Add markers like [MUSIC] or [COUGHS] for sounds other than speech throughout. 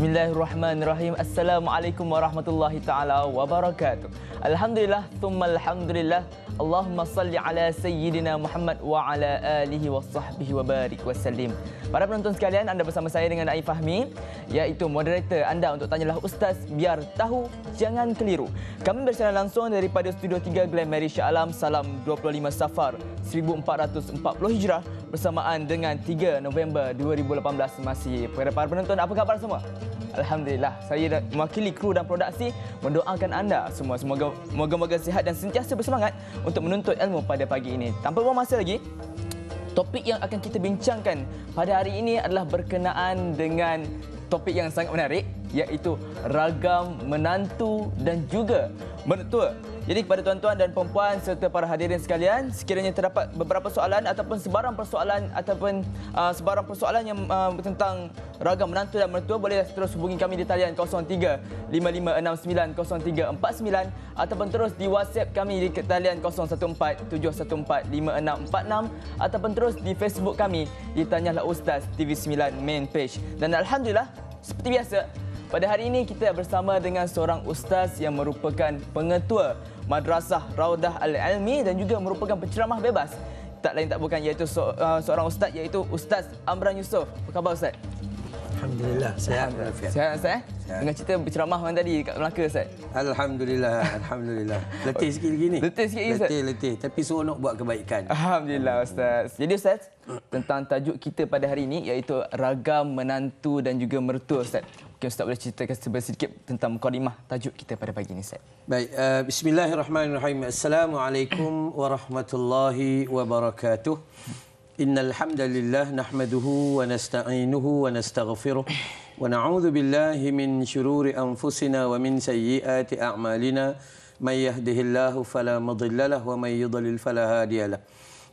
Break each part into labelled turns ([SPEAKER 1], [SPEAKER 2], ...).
[SPEAKER 1] Bismillahirrahmanirrahim. Assalamualaikum warahmatullahi taala wabarakatuh. Alhamdulillah, thumma alhamdulillah. Allahumma salli ala sayyidina Muhammad wa ala alihi wa sahbihi wa barik wa salim. Para penonton sekalian, anda bersama saya dengan Aif Fahmi, iaitu moderator anda untuk tanyalah ustaz biar tahu jangan keliru. Kami bersiaran langsung daripada Studio 3 Glen Mary Shah Alam, salam 25 Safar 1440 Hijrah bersamaan dengan 3 November 2018 masih. Para penonton, apa khabar semua? Alhamdulillah, saya mewakili kru dan produksi mendoakan anda semua semoga semoga moga sihat dan sentiasa bersemangat untuk menuntut ilmu pada pagi ini. Tanpa buang masa lagi, topik yang akan kita bincangkan pada hari ini adalah berkenaan dengan topik yang sangat menarik iaitu ragam menantu dan juga menetua. Jadi kepada tuan-tuan dan puan-puan serta para hadirin sekalian, sekiranya terdapat beberapa soalan ataupun sebarang persoalan ataupun uh, sebarang persoalan yang uh, tentang ragam menantu dan mertua boleh terus hubungi kami di talian 03 5569 0349 ataupun terus di WhatsApp kami di talian 014 0147145646 ataupun terus di Facebook kami di Tanyalah Ustaz TV9 main page. Dan alhamdulillah seperti biasa pada hari ini kita bersama dengan seorang ustaz yang merupakan pengetua Madrasah Raudah Al-Ilmi dan juga merupakan penceramah bebas. Tak lain tak bukan iaitu uh, seorang ustaz iaitu Ustaz Amran Yusof. Apa khabar ustaz?
[SPEAKER 2] Alhamdulillah, sehat. Saya.
[SPEAKER 1] Saya. Eh? Dengan cerita berceramah malam tadi dekat Melaka, Ustaz.
[SPEAKER 2] Alhamdulillah,
[SPEAKER 1] Alhamdulillah. Letih sikit lagi Letih sikit Ustaz. Letih, letih. Tapi suruh buat kebaikan. Alhamdulillah, Ustaz. Jadi, Ustaz, tentang tajuk kita pada hari ini iaitu ragam menantu dan juga mertua, Ustaz. Mungkin Ustaz boleh ceritakan sedikit tentang mukadimah tajuk kita pada pagi ini, Ustaz.
[SPEAKER 2] Baik, uh, bismillahirrahmanirrahim. Assalamualaikum [COUGHS] warahmatullahi wabarakatuh. Innal hamdalillah wa nasta'inuhu wa nastaghfiruh wa na'udzu billahi min shururi anfusina wa min sayyiati a'malina may yahdihillahu fala mudilla lahu wa may yudlil fala hadiya lahu.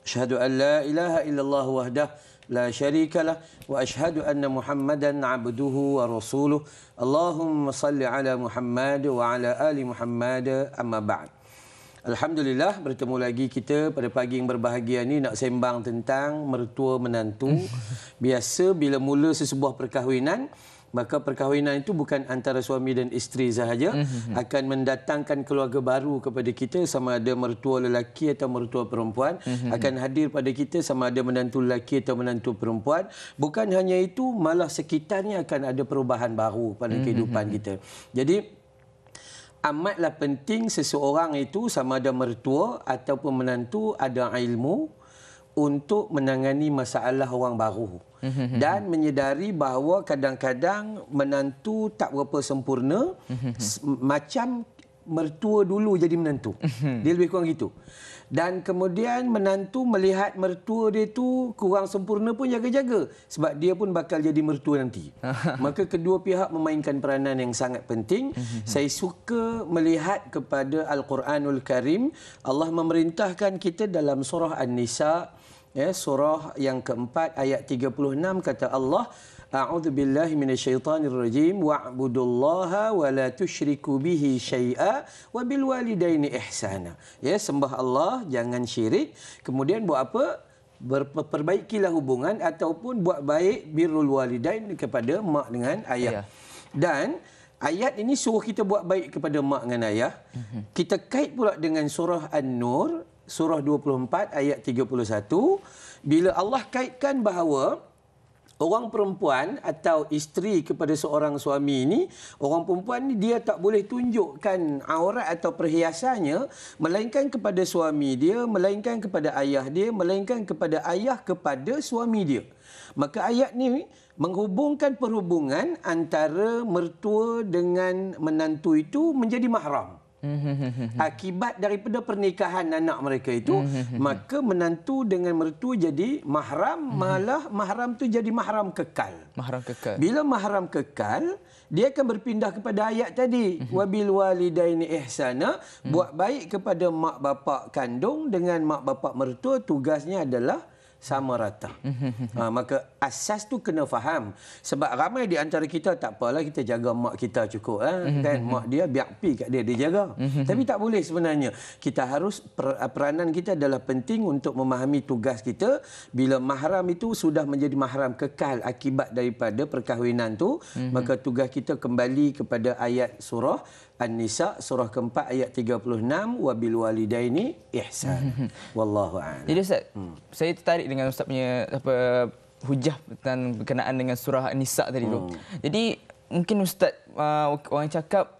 [SPEAKER 2] Asyhadu an la ilaha illallah Wahdah. لا شريك له وأشهد أن محمدا عبده ورسوله اللهم صل على محمد وعلى آل محمد أما بعد Alhamdulillah bertemu lagi kita pada pagi yang berbahagia ini nak sembang tentang mertua menantu. [LAUGHS] Biasa bila mula sesebuah perkahwinan maka perkahwinan itu bukan antara suami dan isteri sahaja mm-hmm. akan mendatangkan keluarga baru kepada kita sama ada mertua lelaki atau mertua perempuan mm-hmm. akan hadir pada kita sama ada menantu lelaki atau menantu perempuan bukan hanya itu malah sekitarnya akan ada perubahan baru pada mm-hmm. kehidupan mhm. kita jadi amatlah penting seseorang itu sama ada mertua ataupun menantu ada ilmu untuk menangani masalah orang baru. Mm-hmm. Mhm, dan mhm. menyedari bahawa kadang-kadang menantu tak berapa sempurna mhm, macam mertua dulu jadi menantu. Dia lebih kurang gitu. Dan kemudian menantu melihat mertua dia tu kurang sempurna pun jaga-jaga sebab dia pun bakal jadi mertua nanti. [LAUGHS] Maka kedua pihak memainkan peranan yang sangat penting. Saya suka melihat kepada Al-Quranul Karim. Allah memerintahkan kita dalam surah An-Nisa ya surah yang keempat ayat 36 kata Allah a'udzu billahi minasyaitonir rajim wa'budullaha wa la tusyriku bihi syai'a wa bil walidaini ihsana ya sembah Allah jangan syirik kemudian buat apa berperbaikilah hubungan ataupun buat baik birrul walidain kepada mak dengan ayah. Ya. Dan ayat ini suruh kita buat baik kepada mak dengan ayah. Mhm. Kita kait pula dengan surah An-Nur surah 24 ayat 31 bila Allah kaitkan bahawa orang perempuan atau isteri kepada seorang suami ini orang perempuan ni dia tak boleh tunjukkan aurat atau perhiasannya melainkan kepada suami dia melainkan kepada ayah dia melainkan kepada ayah kepada suami dia maka ayat ni menghubungkan perhubungan antara mertua dengan menantu itu menjadi mahram
[SPEAKER 3] Mm-hmm.
[SPEAKER 2] Akibat daripada pernikahan anak mereka itu, mm-hmm. maka menantu dengan mertua jadi mahram, mm-hmm. malah mahram tu jadi mahram kekal.
[SPEAKER 1] Mahram kekal. Bila
[SPEAKER 2] mahram kekal, dia akan berpindah kepada ayat tadi, wabil walidaini ihsana, mm. buat baik kepada mak bapak kandung dengan mak bapak mertua, tugasnya adalah sama rata. ha, maka asas tu kena faham sebab ramai di antara kita tak apalah kita jaga mak kita cukup eh? Mhm, kan mhm, mak dia biar pi kat dia dia jaga mhm, tapi tak boleh sebenarnya kita harus per, eh, peranan kita adalah penting untuk memahami tugas kita bila mahram itu sudah menjadi mahram kekal akibat daripada perkahwinan tu maka tugas kita kembali kepada ayat surah An-Nisa surah keempat ayat 36 wa bil walidaini ihsan wallahu a'lam jadi ustaz hmm. saya
[SPEAKER 1] tertarik dengan ustaz punya apa hujah tentang berkenaan dengan surah nisa tadi hmm. tu. Jadi mungkin ustaz uh, orang cakap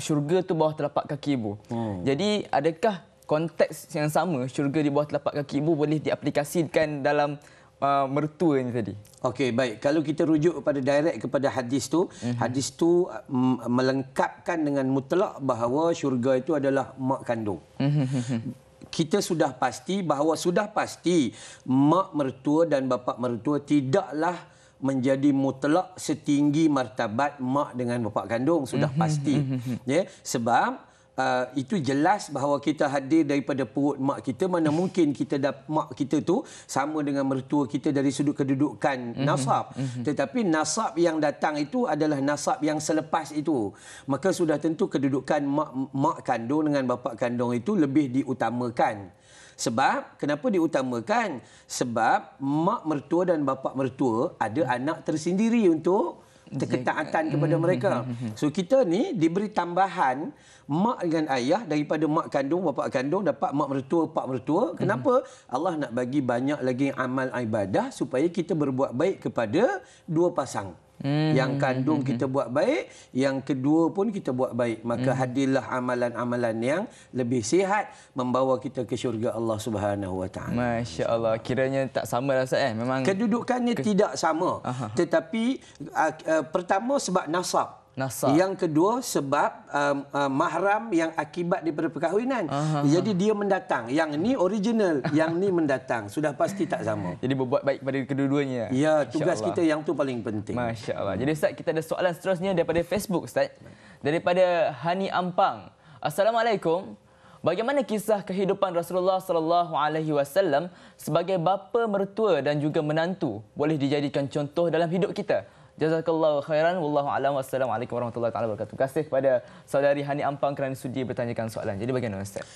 [SPEAKER 1] syurga tu bawah telapak kaki ibu. Hmm. Jadi adakah konteks yang sama syurga di bawah telapak kaki ibu boleh diaplikasikan
[SPEAKER 2] dalam uh, mertua ni tadi? Okey baik kalau kita rujuk kepada direct kepada hadis tu mm-hmm. hadis tu mm, melengkapkan dengan mutlak bahawa syurga itu adalah mak kandung.
[SPEAKER 3] Mm-hmm
[SPEAKER 2] kita sudah pasti bahawa sudah pasti mak mertua dan bapa mertua tidaklah menjadi mutlak setinggi martabat mak dengan bapa kandung sudah mhm, pasti mhm, mhm, ya yeah? sebab Uh, itu jelas bahawa kita hadir daripada perut mak kita mana [LAUGHS] mungkin kita dah, mak kita tu sama dengan mertua kita dari sudut kedudukan mm-hmm. nasab mm-hmm. tetapi nasab yang datang itu adalah nasab yang selepas itu maka sudah tentu kedudukan mak mak kandung dengan bapa kandung itu lebih diutamakan sebab kenapa diutamakan sebab mak mertua dan bapa mertua ada hmm anak tersendiri untuk ketaatan kepada hmm, mereka. Hmm, hmm, so kita ni diberi tambahan mak dengan ayah daripada mak kandung bapa kandung dapat mak mertua pak mertua mhm. kenapa mm-hmm. Allah nak bagi banyak lagi amal ibadah supaya kita berbuat baik kepada dua pasang Hmm. Yang kandung hmm. kita buat baik, yang kedua pun kita buat baik. Maka hmm. hadirlah amalan-amalan yang lebih sihat membawa kita ke syurga Allah Subhanahu Wa
[SPEAKER 1] Masya Allah,
[SPEAKER 2] kiranya tak sama rasa lah, eh? Memang kedudukannya ke... tidak sama. Aha. Tetapi uh, uh, pertama sebab nasab. Nasa. Yang kedua sebab uh, uh, mahram yang akibat daripada perkahwinan. Aha. Jadi dia mendatang. Yang ni original, [LAUGHS] yang ni mendatang. Sudah pasti tak sama.
[SPEAKER 1] Jadi berbuat baik kepada kedua-duanya. Ya, tugas kita yang tu paling penting. Masya-Allah. Jadi Ustaz, kita ada soalan seterusnya daripada Facebook Ustaz. Daripada Hani Ampang. Assalamualaikum. Bagaimana kisah kehidupan Rasulullah sallallahu alaihi wasallam sebagai bapa mertua dan juga menantu boleh dijadikan contoh dalam hidup kita? Jazakallah khairan. Wallahu a'lam. Wassalamualaikum warahmatullahi wabarakatuh. Terima kasih kepada saudari Hani Ampang kerana sudi bertanyakan
[SPEAKER 2] soalan. Jadi bagaimana Ustaz?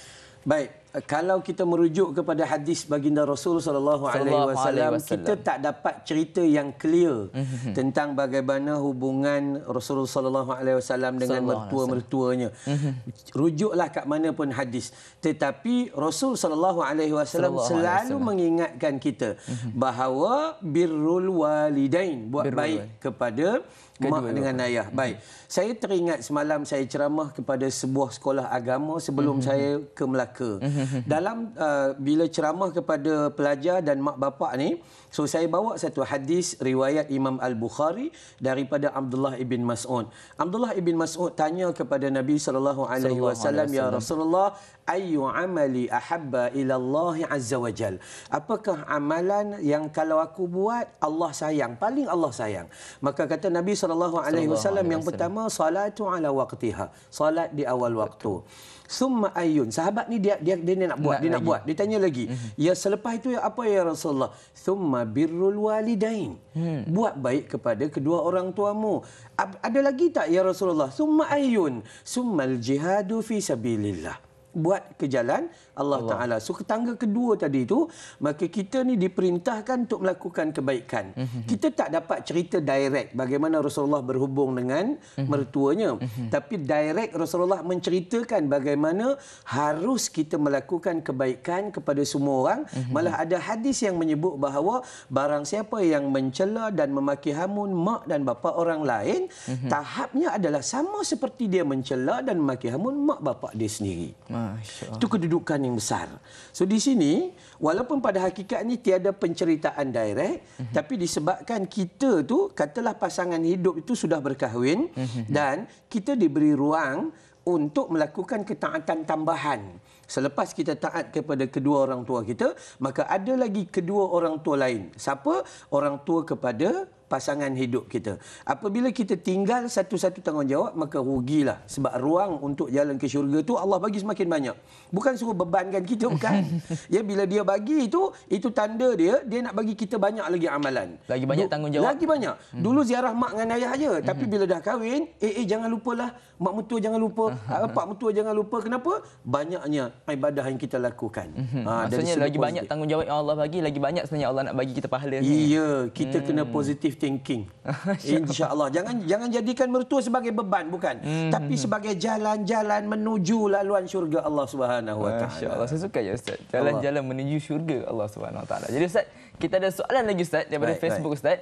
[SPEAKER 2] Baik, kalau kita merujuk kepada hadis baginda Rasul sallallahu alaihi wasallam kita tak dapat cerita yang clear mhm. tentang bagaimana hubungan Rasul sallallahu alaihi wasallam dengan mertua-mertuanya mhm. rujuklah kat mana pun hadis tetapi Rasul sallallahu alaihi wasallam selalu mengingatkan kita mhm. bahawa birrul walidain buat birrul baik wali. kepada Kedua mak dengan wali. ayah baik saya teringat semalam saya ceramah kepada sebuah sekolah agama sebelum saya ke Melaka Mhm. dalam uh, bila ceramah kepada pelajar dan mak bapak ni so saya bawa satu hadis riwayat Imam Al-Bukhari daripada Abdullah ibn Mas'ud Abdullah ibn Mas'ud tanya kepada Nabi sallallahu alaihi wasallam ya Rasulullah ayu amali ahabba ila Allah azza wajal apakah amalan yang kalau aku buat Allah sayang paling Allah sayang maka kata Nabi sallallahu alaihi wasallam yang pertama salatu ala waqtiha salat di awal waktu Betul summa ayun sahabat ni dia dia dia, dia nak buat nak dia lagi. nak buat dia tanya lagi mm-hmm. ya selepas itu ya apa ya rasulullah summa birrul walidain mm. buat baik kepada kedua orang tuamu Ab, ada lagi tak ya rasulullah summa ayun summal jihadu fi sabilillah buat ke jalan Allah, Allah. Taala. So tangga kedua tadi itu maka kita ni diperintahkan untuk melakukan kebaikan. Mm -hmm. Kita tak dapat cerita direct bagaimana Rasulullah berhubung dengan mm -hmm. mertuanya, mm -hmm. tapi direct Rasulullah menceritakan bagaimana harus kita melakukan kebaikan kepada semua orang. Mm -hmm. Malah ada hadis yang menyebut bahawa barang siapa yang mencela dan memaki hamun mak dan bapa orang lain, mm -hmm. tahapnya adalah sama seperti dia mencela dan memaki hamun mak bapa dia sendiri.
[SPEAKER 3] masya
[SPEAKER 2] Itu kedudukannya yang besar. So di sini walaupun pada hakikatnya tiada penceritaan direct mm -hmm. tapi disebabkan kita tu katalah pasangan hidup itu sudah berkahwin mm -hmm. dan kita diberi ruang untuk melakukan ketaatan tambahan. Selepas kita taat kepada kedua orang tua kita, maka ada lagi kedua orang tua lain. Siapa? Orang tua kepada pasangan hidup kita. Apabila kita tinggal satu-satu tanggungjawab, maka rugilah. Sebab ruang untuk jalan ke syurga tu Allah bagi semakin banyak. Bukan suruh bebankan kita, bukan. [LAUGHS] Ya, bila dia bagi itu, itu tanda dia, dia nak bagi kita banyak lagi amalan. Lagi banyak tanggungjawab? Lagi banyak. Hmm. Dulu ziarah mak dengan ayah je. Hmm. Tapi bila dah kahwin, eh, eh, jangan lupalah. Mak mutua jangan lupa. [LAUGHS] Ah, pak mutua jangan lupa. Kenapa? Banyaknya ibadah yang kita lakukan. Ha, Maksudnya, lagi positif. banyak
[SPEAKER 1] tanggungjawab yang Allah bagi, lagi banyak
[SPEAKER 2] sebenarnya Allah nak bagi kita pahala. Iya, kita hmm. kena positif positive thinking.
[SPEAKER 1] [LAUGHS]
[SPEAKER 2] InsyaAllah. Jangan jangan jadikan mertua sebagai beban, bukan. Hmm. Tapi sebagai jalan-jalan menuju laluan syurga Allah SWT. InsyaAllah. Saya suka ya Ustaz. Jalan-jalan
[SPEAKER 1] menuju syurga Allah SWT. Jadi Ustaz, kita ada soalan lagi Ustaz daripada baik, Facebook baik. Ustaz.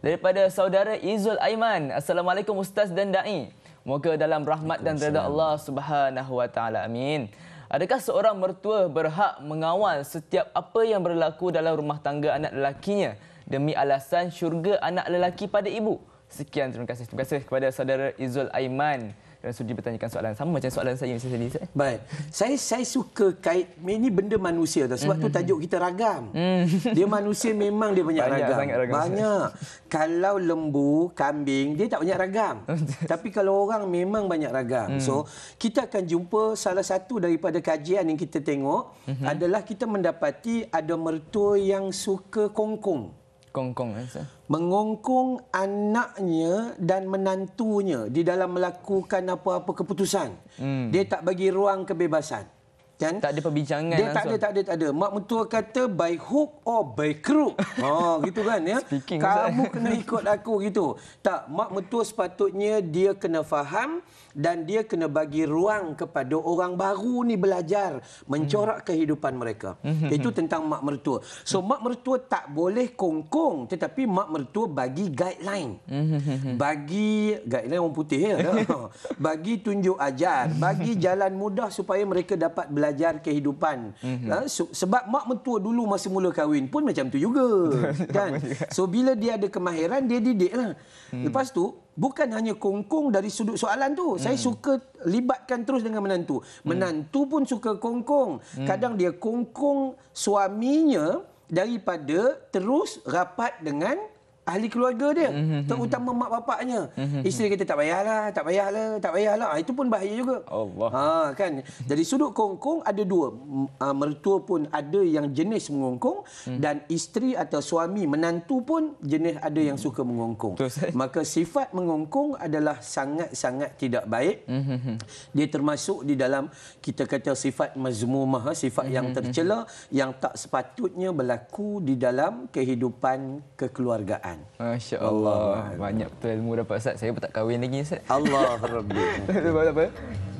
[SPEAKER 1] Daripada saudara Izul Aiman. Assalamualaikum Ustaz dan Da'i. Moga dalam rahmat dan reda Allah SWT. Amin. Adakah seorang mertua berhak mengawal setiap apa yang berlaku dalam rumah tangga anak lelakinya demi alasan syurga anak lelaki pada ibu? Sekian terima kasih. Terima kasih kepada saudara Izul Aiman dan sudi bertanyakan soalan sama macam soalan saya ni tadi. Baik.
[SPEAKER 2] Saya saya suka kait ini benda manusia tau. Sebab mm-hmm. tu mhm. tajuk kita ragam. Mm. Dia manusia memang dia banyak, banyak ragam. ragam. Banyak. Kalau lembu, kambing, dia tak banyak ragam. [LAUGHS] Tapi kalau orang memang banyak ragam. Mm. So, kita akan jumpa salah satu daripada kajian yang kita tengok mm-hmm. adalah kita mendapati ada mertua yang suka kongkong. Kongkong -kong, eh, Mengongkong anaknya dan menantunya di dalam melakukan apa-apa keputusan. Hmm. Dia tak bagi ruang kebebasan. Kan? Tak ada perbincangan dia langsung. Dia tak ada, tak ada, tak ada. Mak mentua kata, by hook or by crook. [LAUGHS] Oh, gitu kan. ya. Speaking Kamu kena ikut aku, gitu. Tak, mak mentua sepatutnya dia kena faham dan dia kena bagi ruang kepada orang baru ni belajar mencorak hmm. kehidupan mereka. Hmm. hmm Itu hmm. tentang mak mertua. So hmm. mak mertua tak boleh kongkong tetapi mak mertua bagi guideline. Hmm. hmm bagi guideline orang putih ya. [LAUGHS] [LAUGHS] bagi tunjuk ajar, bagi jalan mudah supaya mereka dapat belajar kehidupan. Hmm. Ha, so, sebab mak mertua dulu masa mula kahwin pun macam tu juga. [LAUGHS] kan? So bila dia ada kemahiran dia didiklah. Hmm. Lepas tu bukan hanya kongkong dari sudut soalan tu. Hmm. Saya suka libatkan terus dengan menantu. Hmm. Menantu hmm. pun suka kongkong. Hmm. Kadang dia kongkong suaminya daripada terus rapat dengan ahli keluarga dia. Mm -hmm. Terutama mhm. mak bapaknya. Mm -hmm. Isteri mhm. kata tak payahlah, tak payahlah, tak payahlah. Ah, itu pun bahaya juga. Allah. Ha, kan? Jadi sudut kongkong ada dua. Uh, mertua pun ada yang jenis mengongkong. Mm -hmm. Dan isteri atau suami menantu pun jenis ada yang suka mengongkong. Maka sifat mengongkong adalah sangat-sangat tidak baik. Mm -hmm. Dia termasuk di dalam kita kata sifat mazmumah. Sifat mm -hmm. yang hmm, tercela, hmm, yang tak sepatutnya berlaku di dalam kehidupan kekeluargaan
[SPEAKER 1] kahwinan. Masya Allah. Allah. Banyak betul ilmu dapat Ustaz. Saya pun tak kahwin lagi Ustaz. Allah Rabbi. Sebab apa?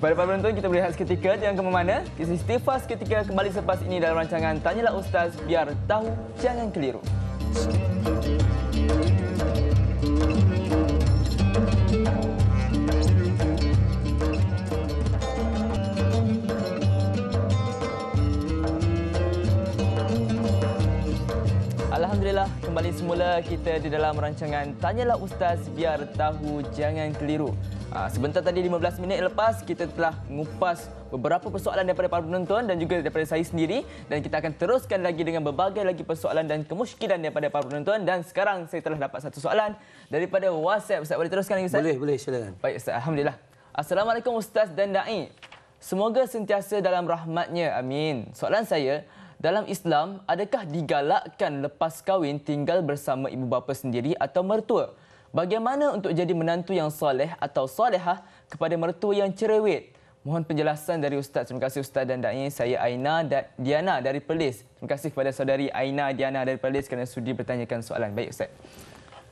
[SPEAKER 1] Pada para penonton, kita berehat seketika. Jangan ke mana. Kisah istifah seketika kembali selepas ini dalam rancangan Tanyalah Ustaz Biar Tahu Jangan Keliru. Sini. Alhamdulillah, kembali semula kita di dalam rancangan Tanyalah Ustaz Biar Tahu Jangan Keliru. Ah, sebentar tadi, 15 minit lepas, kita telah mengupas beberapa persoalan daripada para penonton dan juga daripada saya sendiri. Dan kita akan teruskan lagi dengan berbagai lagi persoalan dan kemuskilan daripada para penonton. Dan sekarang saya telah dapat satu soalan daripada WhatsApp. Ustaz, boleh teruskan lagi Ustaz? Boleh, boleh. Silakan. Baik Ustaz, Alhamdulillah. Assalamualaikum Ustaz dan Da'i. Semoga sentiasa dalam rahmatnya. Amin. Soalan saya, dalam Islam, adakah digalakkan lepas kahwin tinggal bersama ibu bapa sendiri atau mertua? Bagaimana untuk jadi menantu yang soleh atau solehah kepada mertua yang cerewet? Mohon penjelasan dari Ustaz. Terima kasih Ustaz dan Da'i. Saya Aina dan Diana dari Perlis. Terima kasih kepada saudari Aina Diana dari
[SPEAKER 2] Perlis kerana sudi bertanyakan soalan. Baik Ustaz.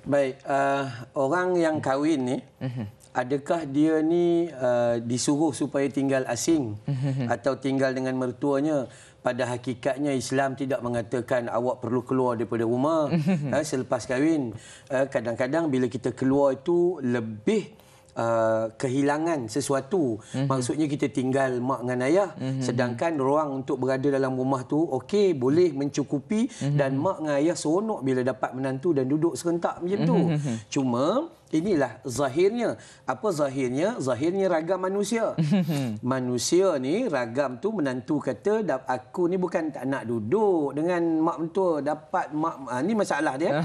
[SPEAKER 2] Baik, uh, orang yang hmm. kahwin ni, hmm. adakah dia ni uh, disuruh supaya tinggal asing hmm. atau tinggal dengan mertuanya? pada hakikatnya Islam tidak mengatakan awak perlu keluar daripada rumah uh, [LAUGHS] selepas kahwin. Eh, kadang-kadang uh, bila kita keluar itu lebih Uh, kehilangan sesuatu mm-hmm. maksudnya kita tinggal mak dengan ayah mm-hmm. sedangkan ruang untuk berada dalam rumah tu okey boleh mencukupi mm-hmm. dan mak dengan ayah seronok bila dapat menantu dan duduk serentak macam tu mm-hmm. cuma Inilah zahirnya. Apa zahirnya? Zahirnya ragam manusia. [LAUGHS] manusia ni, ragam tu menantu kata, aku ni bukan tak nak duduk dengan mak mentua. Dapat mak... Ah, ni masalah dia. [LAUGHS]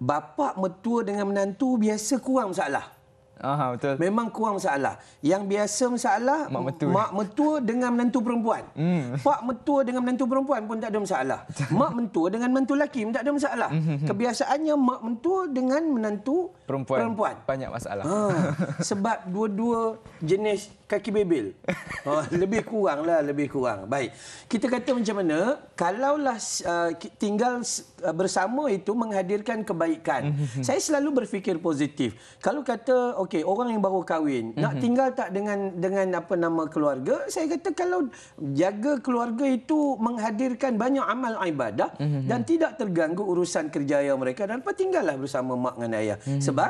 [SPEAKER 2] bapa mentua dengan menantu biasa kurang masalah. Aha, betul. Memang kurang masalah. Yang biasa masalah, mak metua, mak metua dengan menantu perempuan. Hmm. Pak metua dengan menantu perempuan pun tak ada masalah. mak mentua dengan menantu lelaki pun tak ada masalah. [LAUGHS] Kebiasaannya mak mentua dengan menantu perempuan. perempuan. Banyak masalah. Ha, sebab dua-dua jenis kaki bebel. [LAUGHS] Oh, lebih kurang lah, lebih kurang. Baik. Kita kata macam mana, kalaulah uh, tinggal uh, bersama itu menghadirkan kebaikan. Mm-hmm. Saya selalu berfikir positif. Kalau kata, okey, orang yang baru kahwin, mm-hmm. nak mhm. tinggal tak dengan dengan apa nama keluarga, saya kata kalau jaga keluarga itu menghadirkan banyak amal ibadah mm-hmm. dan tidak terganggu urusan kerjaya mereka, dan apa tinggallah bersama mak dengan ayah. Mm-hmm. Sebab,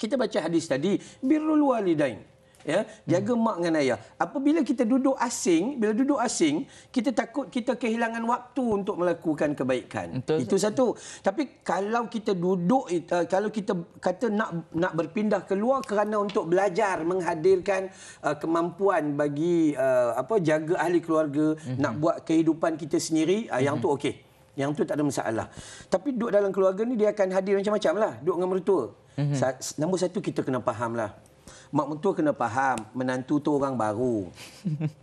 [SPEAKER 2] kita baca hadis tadi, birrul walidain ya jaga hmm. mak dengan ayah apabila kita duduk asing bila duduk asing kita takut kita kehilangan waktu untuk melakukan kebaikan Betul. itu satu tapi kalau kita duduk eh, eh, kalau kita kata nak nak berpindah keluar kerana untuk belajar menghadirkan eh, kemampuan bagi apa jaga ahli keluarga hmm. nak buat kehidupan kita sendiri hmm. yang tu hmm. okey yang tu tak ada masalah tapi duduk dalam keluarga ni dia akan hadir macam-macam lah duduk dengan mertua hmm. Sa- nombor satu kita kena lah mak mentua kena faham menantu tu orang baru. [LAUGHS]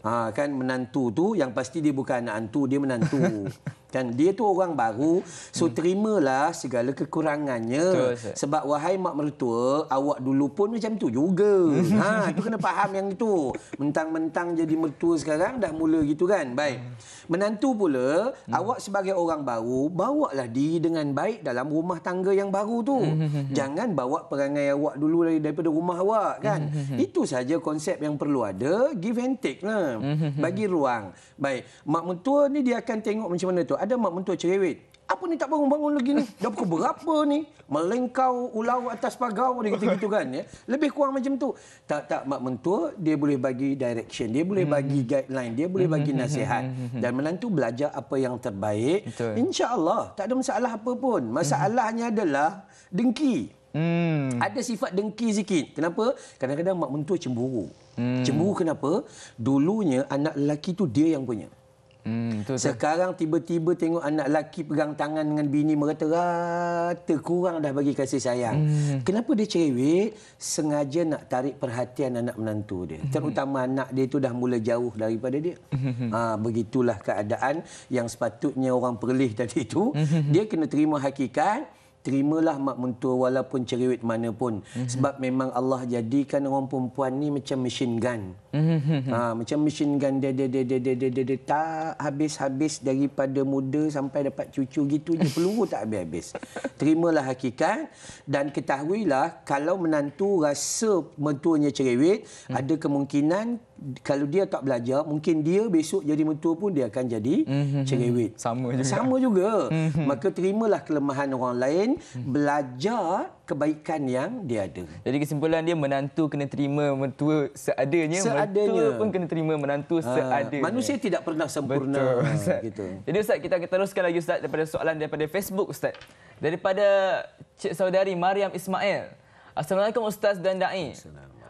[SPEAKER 2] Ha kan menantu tu yang pasti dia bukan anak antu dia menantu. [LAUGHS] kan dia tu orang baru so hmm. terimalah segala kekurangannya Betul, sebab wahai mak mertua awak dulu pun macam tu juga hmm. ha tu kena faham yang itu mentang-mentang jadi mertua sekarang dah mula gitu kan baik hmm. menantu pula hmm. awak sebagai orang baru bawalah diri dengan baik dalam rumah tangga yang baru tu hmm, jangan bawa perangai awak dulu dari daripada rumah awak kan itu saja konsep yang perlu ada give and take lah bagi ruang baik mak mertua ni dia akan tengok macam mana tu ada mak mentua cerewet. Apa ni tak bangun-bangun lagi ni? Dah pukul berapa ni? Melengkau ulau atas pagau ni gitu-gitu kan ya. Lebih kurang macam tu. Tak tak mak mentua dia boleh bagi direction, dia boleh hmm. bagi guideline, dia boleh hmm, bagi hmm, nasihat dan menantu belajar apa yang terbaik. Insya-Allah tak ada masalah apa pun. Masalahnya adalah dengki. Hmm. Ada sifat dengki sikit. Kenapa? Kadang-kadang mak mentua cemburu. Hmm. Cemburu kenapa? Dulunya anak lelaki tu dia yang punya. Hmm, betul, Sekarang tiba-tiba tengok anak lelaki pegang tangan dengan bini merata-rata, kurang dah bagi kasih sayang. Hmm. Kenapa dia cerewet? Sengaja nak tarik perhatian anak menantu dia. Hmm. Terutama anak dia itu dah mula jauh daripada dia. Hmm. Ha, begitulah keadaan yang sepatutnya orang perlih tadi itu. Hmm. Dia kena terima hakikat terimalah mak mentua walaupun cerewet mana pun mm-hmm. sebab memang Allah jadikan orang perempuan ni macam machine gun.
[SPEAKER 3] Mm-hmm. Ha
[SPEAKER 2] macam machine gun dia dia dia dia dia dia, dia, dia tak habis-habis daripada muda sampai dapat cucu gitu je peluru tak habis-habis. Terimalah hakikat dan ketahuilah kalau menantu rasa mentuanya cerewet mm-hmm. ada kemungkinan kalau dia tak belajar, mungkin dia besok jadi mentua pun dia akan jadi mm-hmm. cerewet. Sama juga. Sama juga. Mm-hmm. Maka terimalah kelemahan orang lain, belajar kebaikan yang dia ada. Jadi
[SPEAKER 1] kesimpulan dia menantu kena terima mentua seadanya, seadanya. mentua pun kena terima menantu ha, seadanya. Manusia
[SPEAKER 2] tidak pernah sempurna. Ah, gitu.
[SPEAKER 1] Jadi Ustaz, kita teruskan lagi Ustaz daripada soalan daripada Facebook Ustaz. Daripada Cik Saudari Mariam Ismail. Assalamualaikum Ustaz dan Da'i.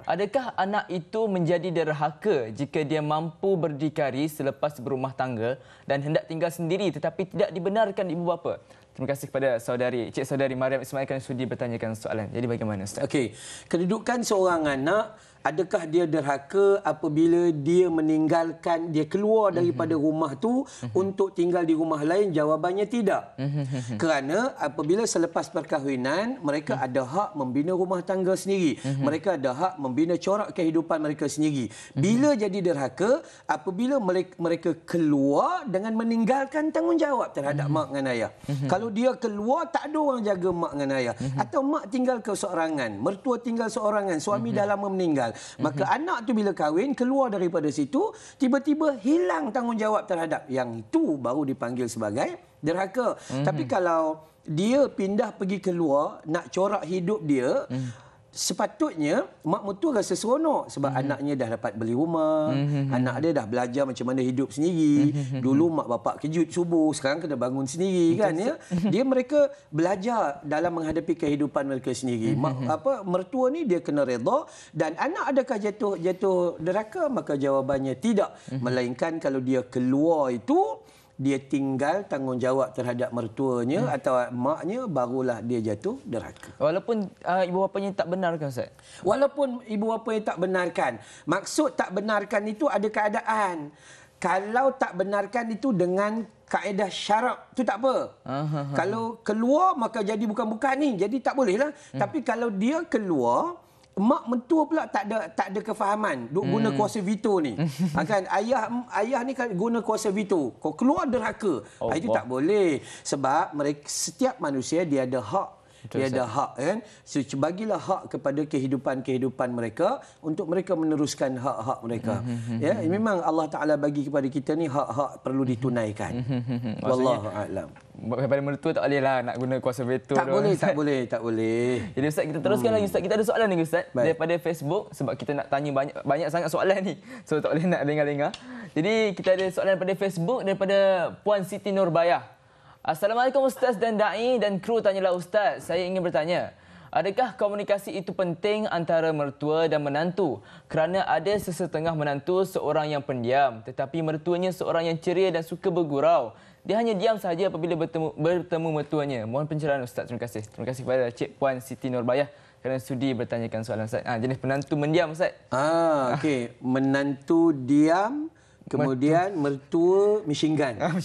[SPEAKER 1] Adakah anak itu menjadi derhaka jika dia mampu berdikari selepas berumah tangga dan hendak tinggal sendiri tetapi tidak dibenarkan ibu bapa? Terima kasih kepada saudari, cik saudari Mariam Ismail kerana sudi bertanyakan soalan. Jadi bagaimana Ustaz? Okey,
[SPEAKER 2] kedudukan seorang anak adakah dia derhaka apabila dia meninggalkan dia keluar daripada mm-hmm. rumah tu mm-hmm. untuk tinggal di rumah lain jawabannya tidak mm-hmm. kerana apabila selepas perkahwinan mereka mm-hmm. ada hak membina rumah tangga sendiri mm-hmm. mereka ada hak membina corak kehidupan mereka sendiri mhm. bila mm-hmm. jadi derhaka apabila mereka keluar dengan meninggalkan tanggungjawab terhadap mm-hmm. mak dengan ayah mm-hmm. kalau dia keluar tak ada orang jaga mak dengan ayah mm-hmm. atau mak tinggal keseorangan mertua tinggal seorangan suami mm-hmm. dah lama meninggal meninggal. Maka mm-hmm. anak tu bila kahwin, keluar daripada situ, tiba-tiba hilang tanggungjawab terhadap yang itu baru dipanggil sebagai deraka. Mm-hmm. Tapi kalau dia pindah pergi keluar nak corak hidup dia, mm-hmm sepatutnya mak mertua rasa seronok sebab mm-hmm. anaknya dah dapat beli rumah, mm-hmm. anak dia dah belajar macam mana hidup sendiri. Mm-hmm. Dulu mak bapak kejut subuh, sekarang kena bangun sendiri mm kan ya. [LAUGHS] Dia mereka belajar dalam menghadapi kehidupan mereka sendiri. Mm-hmm. Mak mhm. apa mertua ni dia kena redha dan anak adakah jatuh jatuh neraka? Maka jawabannya tidak, mm-hmm. melainkan kalau dia keluar itu dia tinggal tanggungjawab terhadap mertuanya hmm. atau maknya barulah dia jatuh deraka. Walaupun uh, ibu bapanya tak benarkan Ustaz. Walaupun ibu bapanya tak benarkan. Maksud tak benarkan itu ada keadaan. Kalau tak benarkan itu dengan kaedah syarak tu tak apa. Aha. Ah, ha, ha. Kalau keluar maka jadi bukan-bukan ni. Jadi tak bolehlah. Hmm. Tapi kalau dia keluar mak mentua pula tak ada tak ada kefahaman duk guna hmm. kuasa veto ni [LAUGHS] ah, kan ayah ayah ni kan guna kuasa veto kau keluar deraka oh, ah, itu tak boleh sebab mereka setiap manusia dia ada hak dia ada hak kan. So, bagilah hak kepada kehidupan-kehidupan mereka untuk mereka meneruskan hak-hak mereka. Hmm, hmm, hmm, ya, memang Allah Taala bagi kepada kita ni hak-hak perlu ditunaikan.
[SPEAKER 3] Wallahu a'lam.
[SPEAKER 2] Kepada mertua tak
[SPEAKER 1] boleh lah nak guna kuasa betul. Tak tu, boleh, tak boleh, tak boleh. Jadi Ustaz, kita teruskan hmm. lagi Ustaz.
[SPEAKER 2] Kita ada soalan ni Ustaz
[SPEAKER 1] Baik. daripada Facebook sebab kita nak tanya banyak banyak sangat soalan ni. [LAUGHS] So tak boleh nak lengah-lengah. Jadi kita ada soalan daripada Facebook daripada Puan Siti Nurbayah. Assalamualaikum Ustaz dan Da'i dan kru tanyalah Ustaz. Saya ingin bertanya, adakah komunikasi itu penting antara mertua dan menantu? Kerana ada sesetengah menantu seorang yang pendiam tetapi mertuanya seorang yang ceria dan suka bergurau. Dia hanya diam saja apabila bertemu, bertemu mertuanya. Mohon pencerahan Ustaz. Terima kasih. Terima kasih kepada Cik Puan Siti Nurbayah kerana sudi bertanyakan soalan
[SPEAKER 2] Ustaz. Ha, jenis penantu mendiam Ustaz. Ah, okay. menantu diam Kemudian mertua Michigan. Ah,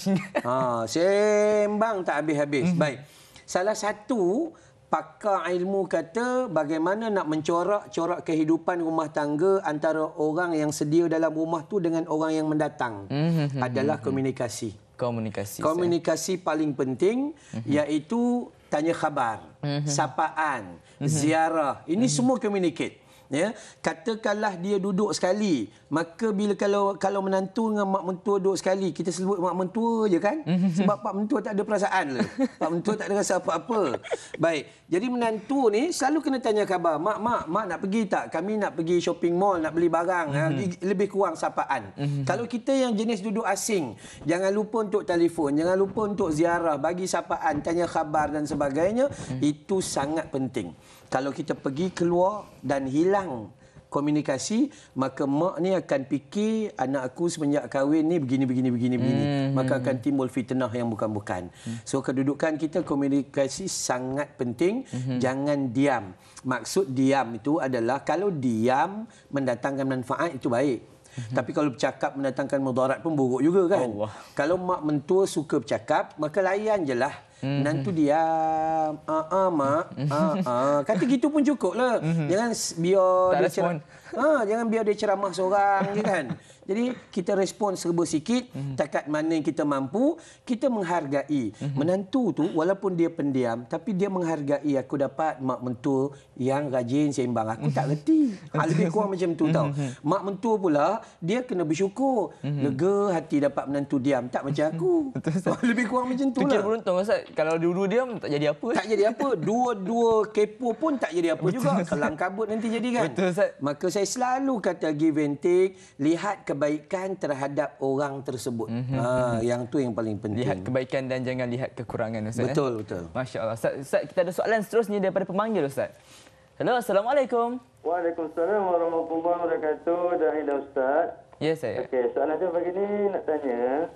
[SPEAKER 2] Ha, sembang tak habis-habis. Mm-hmm. Baik. Salah satu pakar ilmu kata bagaimana nak mencorak-corak kehidupan rumah tangga antara orang yang sedia dalam rumah tu dengan orang yang mendatang mm-hmm. adalah hmm, komunikasi. Komunikasi. Komunikasi saya. paling penting mm-hmm. iaitu tanya khabar, mm-hmm. sapaan, mm-hmm. ziarah. Ini mm-hmm. semua communicate ya katakanlah dia duduk sekali maka bila kalau kalau menantu dengan mak mentua duduk sekali kita sebut mak mentua je kan [LAUGHS] sebab pak mentua tak ada perasaan lah pak mentua tak ada rasa apa-apa baik jadi menantu ni selalu kena tanya khabar mak mak mak nak pergi tak kami nak pergi shopping mall nak beli barang ha, mhm. lebih kurang sapaan mhm. kalau kita yang jenis duduk asing jangan lupa untuk telefon jangan lupa untuk ziarah bagi sapaan tanya khabar dan sebagainya mhm. itu sangat penting kalau kita pergi keluar dan hilang komunikasi maka mak ni akan fikir anak aku semenjak kahwin ni begini begini begini begini hmm. maka hmm, akan hmm. timbul fitnah yang bukan-bukan. Hmm. So kedudukan kita komunikasi sangat penting hmm. jangan diam. Maksud diam itu adalah kalau diam mendatangkan manfaat itu baik. Hmm. Tapi kalau bercakap mendatangkan mudarat pun buruk juga kan. Allah. Kalau mak mentua suka bercakap, maka layan je lah. Mm-hmm. Nantu diam. Ah ah mak. Mhm. Ah ah. Kata gitu pun cukup lah. Mm-hmm. Jangan biar tak dia cer- ah, jangan biar dia ceramah seorang je ya kan. [LAUGHS] Jadi kita respon serba sikit mm-hmm. takat mana yang kita mampu, kita menghargai. Mm-hmm. Menantu tu walaupun dia pendiam tapi dia menghargai aku dapat mak mentua yang rajin seimbang. Aku tak mhm. reti. [LAUGHS] Ah, lebih kurang macam tu tau. Mm-hmm. Mak mentua pula dia kena bersyukur. Mm-hmm. Lega hati dapat menantu diam tak macam [LAUGHS] aku. Betul, lebih kurang macam tu lah. Kita beruntung Ustaz kalau dulu dia tak jadi apa tak jadi apa dua-dua kepo pun tak jadi apa Betul. juga kelang kabut nanti jadi kan Betul, Ustaz. maka saya selalu kata give and take lihat kebaikan terhadap orang tersebut mm-hmm. ha, yang tu yang paling
[SPEAKER 1] penting lihat kebaikan dan jangan lihat kekurangan Ustaz eh? betul eh? betul masya-Allah Ustaz, Ustaz kita ada soalan seterusnya daripada pemanggil Ustaz Hello assalamualaikum
[SPEAKER 4] Waalaikumsalam warahmatullahi wabarakatuh dari Ustaz Ya yes, saya Okey soalan saya pagi ni nak tanya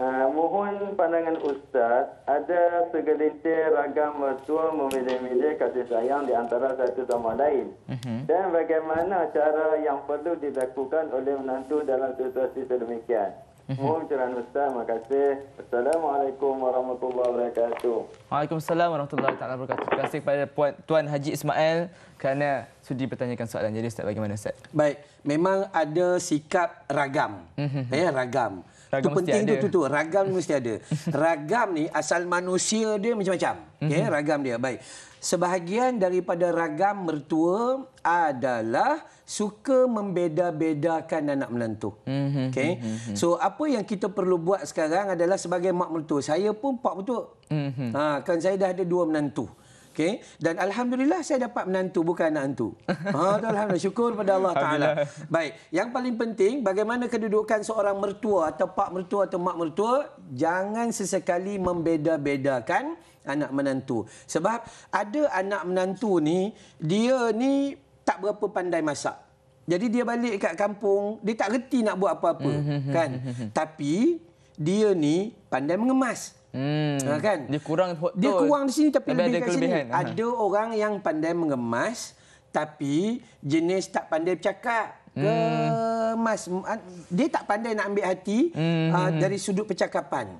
[SPEAKER 4] Ah, mohon pandangan Ustaz, ada segelintir ragam mertua memilih-milih kasih sayang di antara satu sama lain. Mm-hmm. Dan bagaimana cara yang perlu dilakukan oleh menantu dalam situasi sedemikian. Mhm. Mohon cerahan Ustaz, terima kasih. Assalamualaikum warahmatullahi wabarakatuh.
[SPEAKER 1] Waalaikumsalam warahmatullahi wabarakatuh. Terima kasih kepada Puan, Tuan Haji Ismail kerana sudi
[SPEAKER 2] bertanyakan soalan. Jadi Ustaz bagaimana Ustaz? Baik, memang ada sikap ragam. Mm-hmm. Eh, ragam ragam penting mesti ada. tu tu ragam [LAUGHS] mesti ada ragam ni asal manusia dia macam-macam mhm. okey mm-hmm. ragam dia baik sebahagian daripada ragam mertua adalah suka membeda-bedakan anak menantu mm-hmm. okey mm-hmm. so apa yang kita perlu buat sekarang adalah sebagai mak mertua saya pun pak mertua mm-hmm. ha kan saya dah ada dua menantu Okay. Dan Alhamdulillah saya dapat menantu, bukan anak hantu. Ha, Alhamdulillah, syukur pada Allah Ta'ala. Baik, yang paling penting bagaimana kedudukan seorang mertua atau pak mertua atau mak mertua, jangan sesekali membeda-bedakan anak menantu. Sebab ada anak menantu ni, dia ni tak berapa pandai masak. Jadi dia balik ke kampung, dia tak reti nak buat apa-apa. Mm-hmm. kan? Tapi dia ni pandai mengemas. Hmm. Ha, kan? Dia kurang betul. Dia kurang di sini tapi, tapi lebih ada kat sini. Ha. Ada orang yang pandai mengemas tapi jenis tak pandai bercakap. Kemas hmm. Ah, dia tak pandai nak ambil hati hmm. uh, dari sudut percakapan.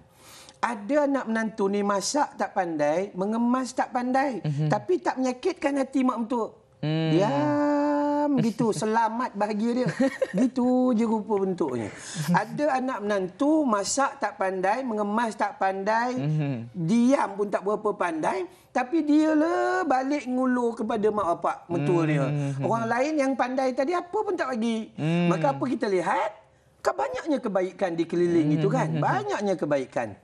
[SPEAKER 2] Ada anak menantu ni masak tak pandai, mengemas tak pandai hmm. hmm. tapi tak menyakitkan hati mak mentua. Hmm. Dia ya macam gitu [LAUGHS] selamat bahagia dia gitu je rupa bentuknya [LAUGHS] ada anak menantu masak tak pandai mengemas tak pandai mhm. diam pun tak berapa pandai tapi dia le balik ngulu kepada mak bapak mentua mhm. dia mhm. orang lain yang pandai tadi apa pun tak bagi maka apa kita lihat kan banyaknya kebaikan dikeliling itu kan banyaknya kebaikan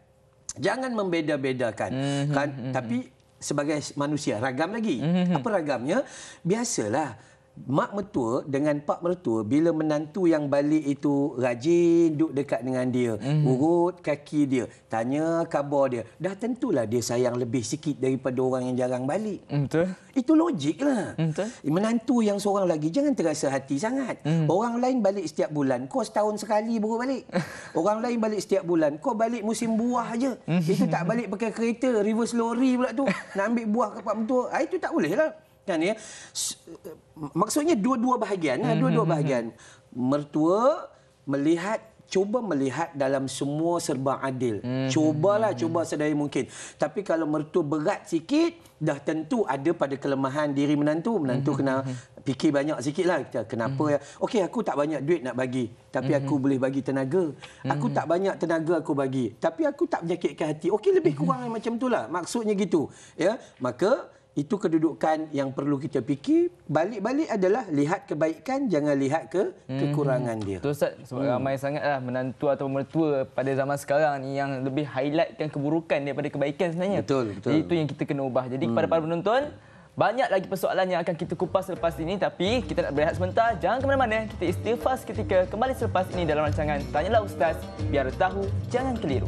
[SPEAKER 2] jangan membeda-bedakan kan tapi sebagai manusia ragam lagi apa ragamnya biasalah mak mertua dengan pak mertua bila menantu yang balik itu rajin duduk dekat dengan dia mm. urut kaki dia tanya khabar dia dah tentulah dia sayang lebih sikit daripada orang yang jarang balik hmm, betul itu logiklah hmm, betul menantu yang seorang lagi jangan terasa hati sangat mm. orang lain balik setiap bulan kau setahun sekali baru balik [LAUGHS] orang lain balik setiap bulan kau balik musim buah aja hmm. itu tak balik pakai kereta reverse lorry pula tu [LAUGHS] nak ambil buah ke pak mertua ah, itu tak boleh lah kan ya maksudnya dua-dua bahagian ha, mm-hmm. dua-dua mm-hmm. bahagian mertua melihat cuba melihat dalam semua serba adil mm-hmm. cubalah mm-hmm. cuba sedaya mungkin tapi kalau mertua berat sikit dah tentu ada pada kelemahan diri menantu menantu mm-hmm. kena mm-hmm. fikir banyak sikitlah kita kenapa ya mm-hmm. okey aku tak banyak duit nak bagi tapi aku mm-hmm. boleh bagi tenaga aku mm-hmm. tak banyak tenaga aku bagi tapi aku tak menyakitkan hati okey lebih kurang mm-hmm. macam itulah maksudnya gitu ya maka itu kedudukan yang perlu kita fikir balik-balik adalah lihat kebaikan jangan lihat ke hmm. kekurangan dia. Betul
[SPEAKER 1] Ustaz sebab hmm. ramai sangatlah menantu atau mertua pada zaman sekarang ni yang lebih highlightkan keburukan daripada kebaikan sebenarnya. Betul betul. Jadi, itu yang kita kena ubah. Jadi hmm. para penonton banyak lagi persoalan yang akan kita kupas selepas ini tapi kita nak berehat sebentar jangan ke mana-mana kita istighfar ketika kembali selepas ini dalam rancangan tanyalah ustaz biar tahu jangan keliru.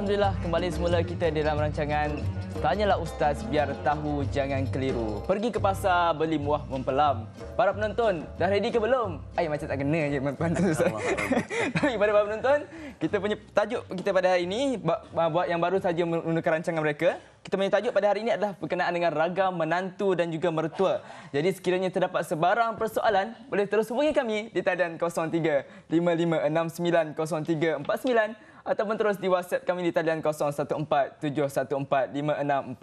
[SPEAKER 1] Alhamdulillah kembali semula kita dalam rancangan Tanyalah Ustaz biar tahu jangan keliru. Pergi ke pasar beli muah mempelam. Para penonton, dah ready ke belum? Ay, macam tak kena je pantun [LAUGHS] Ustaz. Tapi pada para penonton, kita punya tajuk kita pada hari ini, buat yang baru saja menggunakan rancangan mereka. Kita punya tajuk pada hari ini adalah berkenaan dengan ragam menantu dan juga mertua. Jadi sekiranya terdapat sebarang persoalan, boleh terus hubungi kami di talian 03 5569 0349 ataupun terus di WhatsApp kami di talian 0147145646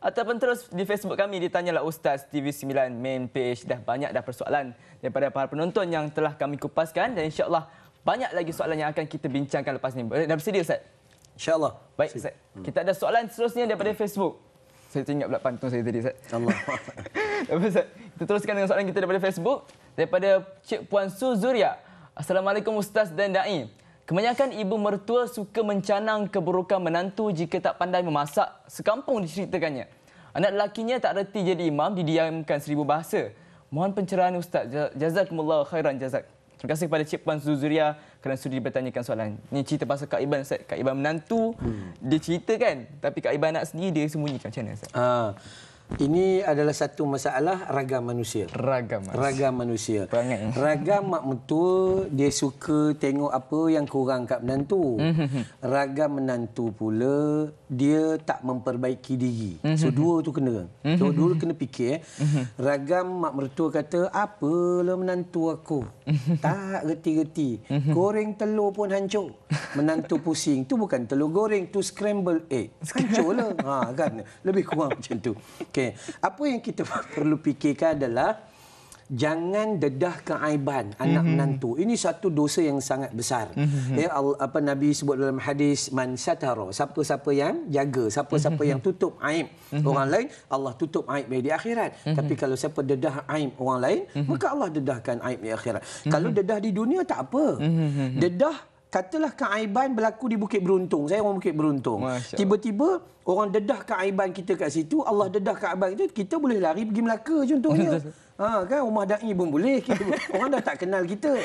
[SPEAKER 1] ataupun terus di Facebook kami di Tanyalah Ustaz TV9 main page. Dah banyak dah persoalan daripada para penonton yang telah kami kupaskan dan insyaAllah banyak lagi soalan yang akan kita bincangkan lepas ni. Dah bersedia Ustaz? InsyaAllah. Baik Ustaz. Hmm. Kita ada soalan seterusnya daripada Facebook. Saya tengok pula pantun saya tadi Ustaz. Allah. [LAUGHS] Ustaz, kita teruskan dengan soalan kita daripada Facebook. Daripada Cik Puan Suzuria. Assalamualaikum Ustaz dan Da'i. Kebanyakan ibu mertua suka mencanang keburukan menantu jika tak pandai memasak sekampung diceritakannya. Anak lelakinya tak reti jadi imam, didiamkan seribu bahasa. Mohon pencerahan Ustaz. Jazakumullah khairan jazak. Terima kasih kepada Cik Puan Zuzuria kerana sudi bertanyakan soalan. Ini cerita pasal Kak Iban, Kak Iban menantu, hmm. dia cerita kan? Tapi Kak Iban anak sendiri, dia sembunyikan macam
[SPEAKER 2] mana, Ustaz? Uh. Ini adalah satu masalah raga manusia. Ragam. Ragam manusia. [LAUGHS] Raga mak mentua dia suka tengok apa yang kurang kat menantu. Mhm. Raga menantu pula dia tak memperbaiki diri. Mhm. So dua tu kena. Mhm. So dulu kena fikir. Eh. Raga mak mertua kata, apa "Apalah menantu aku? Tak reti-reti. Goreng telur pun hancur." Menantu pusing. Tu bukan telur goreng, tu scramble egg. Hancurlah. Ha kan. Lebih kurang macam tu. Okay. [LAUGHS] Okey, apa yang kita [LAUGHS] perlu fikirkan adalah jangan dedah keaiban anak mm-hmm. menantu. Ini satu dosa yang sangat besar. Mm-hmm. Ya Allah, apa Nabi sebut dalam hadis man satara, siapa-siapa yang jaga, siapa-siapa mm-hmm. yang mhm. tutup aib mm-hmm. orang lain, Allah tutup aib dia di akhirat. Mm-hmm. Tapi kalau siapa dedah aib orang lain, mm-hmm. maka Allah dedahkan aib di akhirat. Mm-hmm. Kalau dedah di dunia tak apa. Mm-hmm. Dedah katalah keaiban berlaku di Bukit Beruntung. Saya orang Bukit Beruntung. Tiba-tiba orang dedah keaiban kita kat situ, Allah dedah keaiban kita, kita boleh lari pergi Melaka contohnya. [LAUGHS] Ha, kan rumah da'i pun boleh. [LAUGHS] Orang dah tak kenal kita.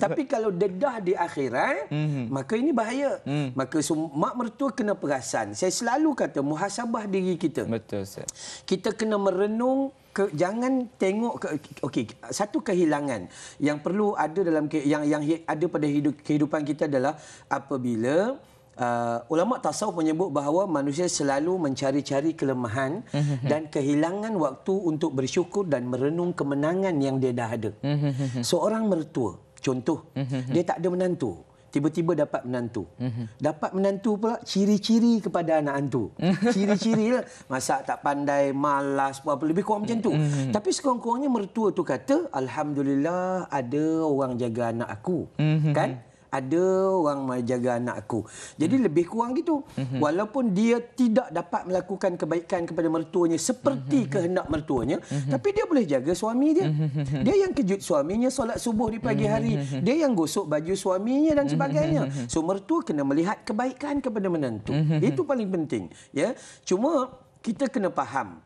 [SPEAKER 2] Tapi kalau dedah di akhirat, mm-hmm. maka ini bahaya. Mm. Maka so, mak mertua kena perasan. Saya selalu kata, muhasabah diri kita. Betul, Ustaz. Kita kena merenung ke, jangan tengok ke, okey satu kehilangan yang perlu ada dalam yang yang ada pada hidup, kehidupan kita adalah apabila Uh, ulama tasawuf menyebut bahawa manusia selalu mencari-cari kelemahan mhm. dan kehilangan waktu untuk bersyukur dan merenung kemenangan yang dia dah ada. Mhm. Seorang mertua, contoh, mhm. dia tak ada menantu. Tiba-tiba dapat menantu. Dapat menantu pula ciri-ciri kepada anak antu [LAUGHS] Ciri-ciri lah. Masak tak pandai, malas, apa-apa. Lebih kurang macam tu. Tapi sekurang-kurangnya mertua tu kata, Alhamdulillah ada orang jaga anak aku. kan? ada orang menjaga anak aku. Jadi hmm. lebih kurang gitu. Hmm. Walaupun dia tidak dapat melakukan kebaikan kepada mertuanya seperti hmm. kehendak mertuanya, hmm. tapi dia boleh jaga suami dia. Hmm. hmm. hmm. Dia yang kejut suaminya solat subuh di pagi hmm. hari, hmm. dia yang gosok baju suaminya dan sebagainya. Hmm. So mertua kena melihat kebaikan kepada menantu. Hmm. Itu paling penting, ya. Cuma kita kena faham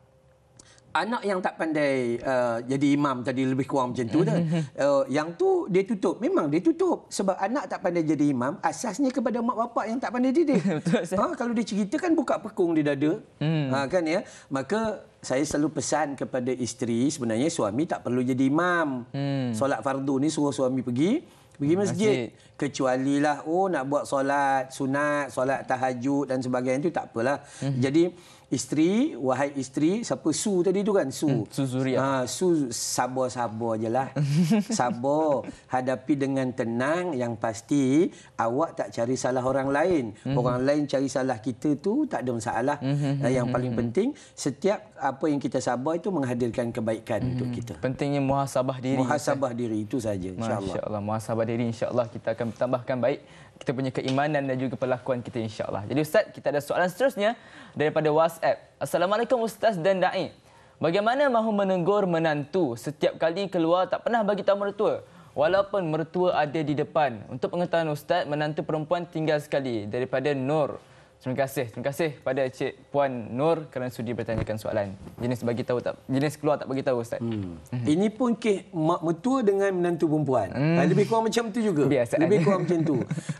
[SPEAKER 2] anak yang tak pandai uh, jadi imam tadi lebih kurang macam tu dah. [LAUGHS] Uh, yang tu dia tutup. Memang dia tutup sebab anak tak pandai jadi imam asasnya kepada mak bapak yang tak pandai didik. [LAUGHS] Betul. Ha kalau dia cerita kan buka pekung di dada. Hmm. Ha kan ya. Maka saya selalu pesan kepada isteri sebenarnya suami tak perlu jadi imam. Hmm. Solat fardu ni suruh suami pergi pergi masjid. masjid. Kecuali lah oh nak buat solat sunat, solat tahajud dan sebagainya tu tak apalah. Hmm. Jadi isteri wahai isteri siapa su tadi tu kan su hmm, su suria ha su sabar-sabar jelah [LAUGHS] sabar hadapi dengan tenang yang pasti awak tak cari salah orang lain hmm. orang lain cari salah kita tu tak ada masalah hmm. hmm, hmm yang hmm, paling penting setiap apa yang kita sabar itu menghadirkan kebaikan hmm. untuk kita
[SPEAKER 1] pentingnya muhasabah diri muhasabah kan? diri itu saja insyaallah Allah muhasabah diri Insya Allah kita akan tambahkan baik kita punya keimanan dan juga perlakuan kita insyaAllah. Jadi Ustaz, kita ada soalan seterusnya daripada WhatsApp. Assalamualaikum Ustaz dan Da'i. Bagaimana mahu menegur menantu setiap kali keluar tak pernah bagi tahu mertua? Walaupun mertua ada di depan. Untuk pengetahuan Ustaz, menantu perempuan tinggal sekali daripada Nur. Terima kasih. Terima kasih pada Cik Puan Nur kerana sudi bertanyakan soalan. Jenis bagi tahu tak? Jenis keluar tak bagi tahu ustaz. Hmm. Mhm. Ini pun ke mak mertua
[SPEAKER 2] dengan menantu perempuan. Hmm. Lebih kurang macam tu juga. Biasa. Lebih kurang macam tu.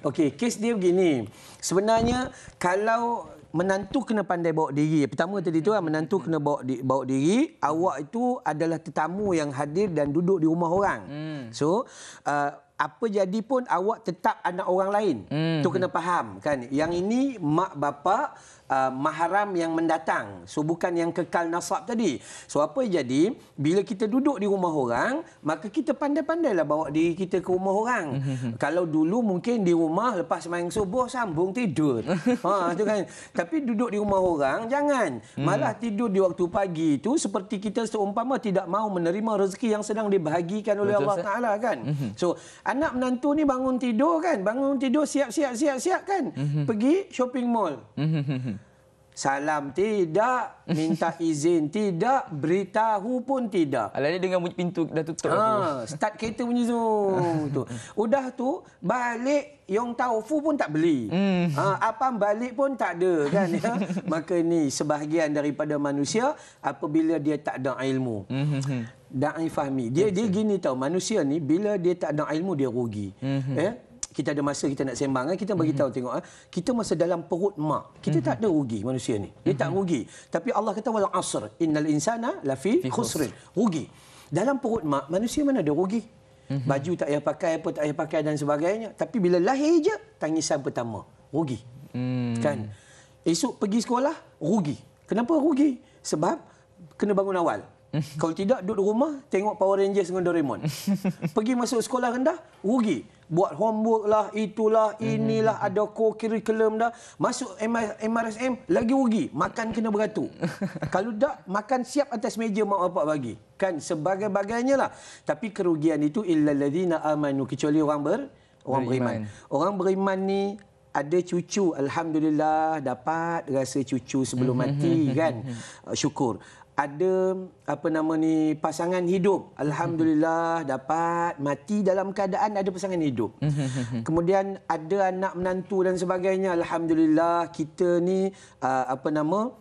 [SPEAKER 2] Okey, kes dia begini. Sebenarnya kalau menantu kena pandai bawa diri. Pertama tadi tu lah, menantu kena bawa di, bawa diri. Awak itu adalah tetamu yang hadir dan duduk di rumah orang. Hmm. So, uh, apa jadi pun awak tetap anak orang lain. Hmm. Tu kena faham kan. Yang ini mak bapak Uh, Maharam yang mendatang. So bukan yang kekal nasab tadi. So apa jadi bila kita duduk di rumah orang, maka kita pandai-pandailah bawa diri kita ke rumah orang. [LAUGHS] Kalau dulu mungkin di rumah lepas main subuh sambung tidur. [LAUGHS] ha tu kan. Tapi duduk di rumah orang jangan. Hmm. Malah tidur di waktu pagi itu seperti kita seumpama tidak mau menerima rezeki yang sedang dibahagikan oleh Betul, Allah Taala kan. Hmm. So anak menantu ni bangun tidur kan? Bangun tidur siap-siap siap-siap kan? Hmm. Pergi shopping mall. Salam tidak, minta [LAUGHS] izin tidak, beritahu pun tidak. Alah dengan pintu dah tutup. Ha, start kereta bunyi zoom. [LAUGHS] tu. Udah tu, balik yang Tau pun tak beli. Hmm. Ha, apa balik pun tak ada kan. Ya? [LAUGHS] Maka ni sebahagian daripada manusia apabila dia tak ada ilmu.
[SPEAKER 3] Hmm.
[SPEAKER 2] Da'i fahmi. Dia, dia gini tahu, manusia ni bila dia tak ada ilmu, dia rugi. Hmm. Eh? kita ada masa kita nak sembang kan kita bagi tahu mm-hmm. tengok eh. kita masa dalam perut mak kita mm-hmm. tak ada mhm. rugi manusia ni dia mm-hmm. tak mhm. rugi tapi Allah kata wal asr innal insana lafi khusr rugi dalam perut mak manusia mana ada rugi mm-hmm. baju tak payah pakai apa tak payah pakai dan sebagainya tapi bila lahir je tangisan pertama rugi mm. kan esok pergi sekolah rugi kenapa rugi sebab kena bangun awal [LAUGHS] Kalau tidak duduk rumah tengok Power Rangers dengan Doraemon. [LAUGHS] Pergi masuk sekolah rendah rugi. Buat homework lah, itulah, mhm. inilah, mm-hmm. ada co-curriculum dah. Masuk MRSM, lagi rugi. Makan kena beratur. [LAUGHS] Kalau tak, makan siap atas meja mak bapak bagi. Kan, sebagai-bagainya lah. Tapi kerugian itu, illa amanu. Kecuali orang ber, orang beriman. beriman. Orang beriman ni, ada cucu, Alhamdulillah, dapat rasa cucu sebelum mhm. mati, kan? Syukur ada apa nama ni pasangan hidup alhamdulillah hmm. dapat mati dalam keadaan ada pasangan hidup hmm. kemudian ada anak menantu dan sebagainya alhamdulillah kita ni uh, apa nama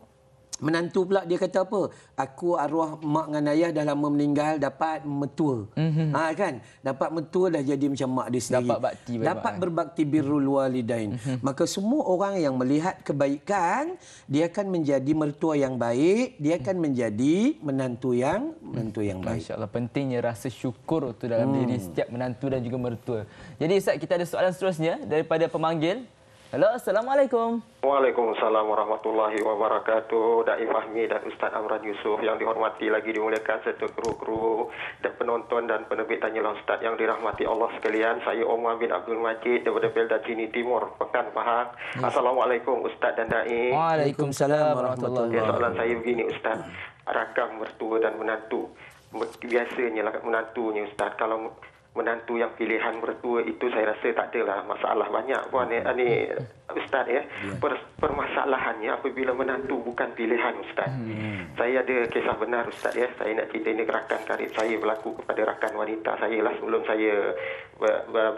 [SPEAKER 2] Menantu pula dia kata apa? Aku arwah mak dengan ayah dah lama meninggal dapat metua. Mm -hmm. Ha kan? Dapat metua dah jadi macam mak dia sendiri. Dapat bakti. Dapat eh. berbakti birrul walidain. Mm -hmm. Maka semua orang yang melihat kebaikan, dia akan menjadi mertua yang baik, dia akan menjadi menantu yang
[SPEAKER 1] menantu yang baik. Masya-Allah pentingnya rasa syukur tu dalam mm. diri hmm. setiap menantu dan juga mertua. Jadi Ustaz, kita ada soalan seterusnya daripada pemanggil Halo, Assalamualaikum.
[SPEAKER 5] Waalaikumsalam warahmatullahi wabarakatuh. Da'i Fahmi dan Ustaz Amran Yusuf yang dihormati lagi dimuliakan serta kru-kru dan penonton dan penerbit tanya Ustaz yang dirahmati Allah sekalian. Saya Omar bin Abdul Majid daripada Belda Cini Timur, Pekan Pahang. Yes. Ya. Assalamualaikum Ustaz dan Da'i. Waalaikumsalam warahmatullahi wabarakatuh. Soalan saya begini Ustaz, rakam mertua dan menantu. Biasanya lah menantunya Ustaz, kalau menantu yang pilihan mertua itu saya rasa tak adalah masalah banyak puan ya. ah, ni, ni hmm. ustaz ya. ya per, permasalahannya apabila menantu bukan pilihan ustaz hmm. saya ada kisah benar ustaz ya saya nak cerita ini gerakan karib saya berlaku kepada rakan wanita saya lah sebelum saya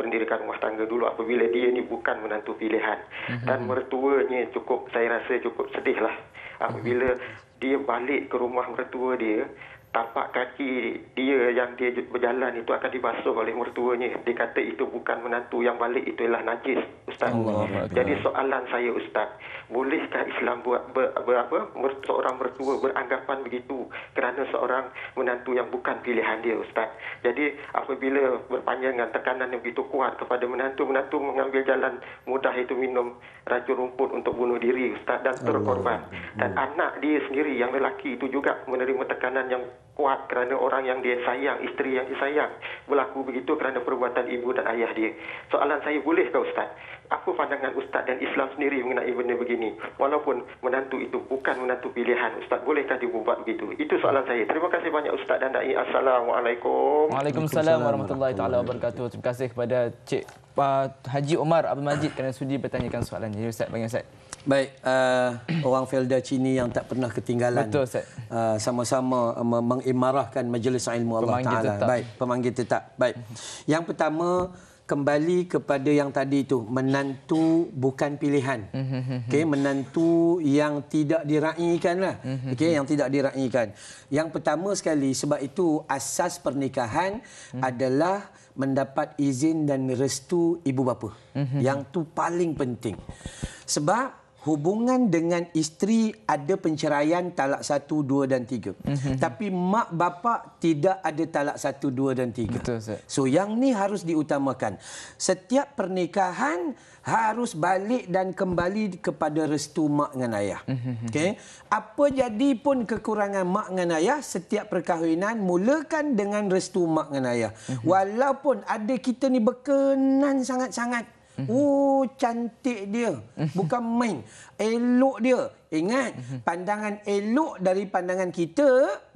[SPEAKER 5] berdirikan rumah tangga dulu apabila dia ni bukan menantu pilihan hmm. dan mertuanya cukup saya rasa cukup sedih lah hmm. apabila dia balik ke rumah mertua dia tapak kaki dia yang dia berjalan itu akan dibasuh oleh mertuanya. Dia kata itu bukan menantu yang balik itu ialah najis, Ustaz. Allah Jadi soalan saya Ustaz, bolehkah Islam buat ber, ber, apa seorang mertua beranggapan begitu kerana seorang menantu yang bukan pilihan dia, Ustaz? Jadi apabila berpanjangan tekanan yang begitu kuat kepada menantu, menantu mengambil jalan mudah itu minum racun rumput untuk bunuh diri Ustaz dan terkorban. Hmm. Dan anak dia sendiri yang lelaki itu juga menerima tekanan yang kuat kerana orang yang dia sayang, isteri yang dia sayang berlaku begitu kerana perbuatan ibu dan ayah dia. Soalan saya bolehkah Ustaz? apa pandangan Ustaz dan Islam sendiri mengenai benda begini? Walaupun menantu itu bukan menantu pilihan, Ustaz bolehkah dia buat begitu? Itu soalan saya. Terima kasih banyak Ustaz dan Da'i. Assalamualaikum. Waalaikumsalam warahmatullahi
[SPEAKER 1] taala wabarakatuh. Terima kasih kepada Cik uh, Haji Omar Abdul Majid kerana sudi bertanyakan soalan
[SPEAKER 2] Jadi ya, Ustaz, bagi Ustaz. Baik, uh, orang Felda Cini yang tak pernah ketinggalan. Betul, Ustaz. Uh, sama-sama uh, mengimarahkan Majlis Ilmu Allah pemanggil Tetap. Baik, pemanggil tetap. Baik. Hmm. Yang pertama, kembali kepada yang tadi itu menantu bukan pilihan
[SPEAKER 3] hmm, hmm, hmm, okey
[SPEAKER 2] menantu yang tidak diraikanlah okey yang tidak diraikan yang pertama sekali sebab itu asas pernikahan adalah mendapat izin dan restu ibu bapa yang tu paling penting sebab hubungan dengan isteri ada penceraian talak satu, dua dan tiga. Mm -hmm. Tapi mak bapa tidak ada talak satu, dua dan tiga. Betul, so yang ni harus diutamakan. Setiap pernikahan harus balik dan kembali kepada restu mak dengan ayah. Mm -hmm. okay? Apa jadi pun kekurangan mak dengan ayah, setiap perkahwinan mulakan dengan restu mak dengan ayah. Mm -hmm. Walaupun ada kita ni berkenan sangat-sangat Mhm. Oh cantik dia mhm. Bukan main Elok dia Ingat mhm. Pandangan elok dari pandangan kita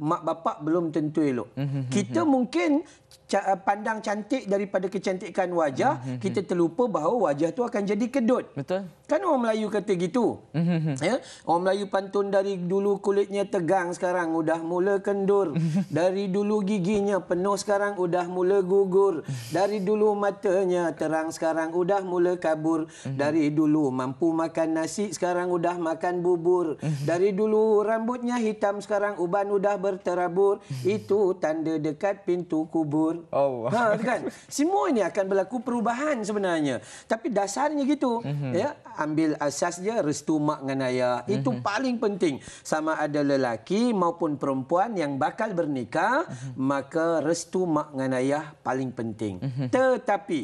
[SPEAKER 2] Mak bapak belum tentu elok Kita mungkin Eh, pandang cantik daripada kecantikan wajah, mm -hmm. kita mhm. terlupa bahawa wajah tu akan jadi kedut. Betul. Kan orang Melayu kata gitu. Mm -hmm. ya? Orang Melayu pantun dari dulu kulitnya tegang sekarang sudah mula kendur. [LAUGHS] Dari dulu giginya penuh sekarang sudah mula gugur. Dari dulu matanya terang sekarang sudah mula kabur. Mhm. Dari dulu mampu makan nasi sekarang sudah makan bubur. Mhm. Dari dulu rambutnya hitam sekarang uban sudah berterabur. Itu tanda dekat pintu kubur. Oh. Ha kan. Semua ini akan berlaku perubahan sebenarnya. Tapi dasarnya gitu mm -hmm. ya, ambil asas dia restu mak dengan ayah. Mm -hmm. Itu mhm. paling penting. Sama ada lelaki maupun perempuan yang bakal bernikah, mm -hmm. maka restu mak dengan ayah paling penting. Mm -hmm. Tetapi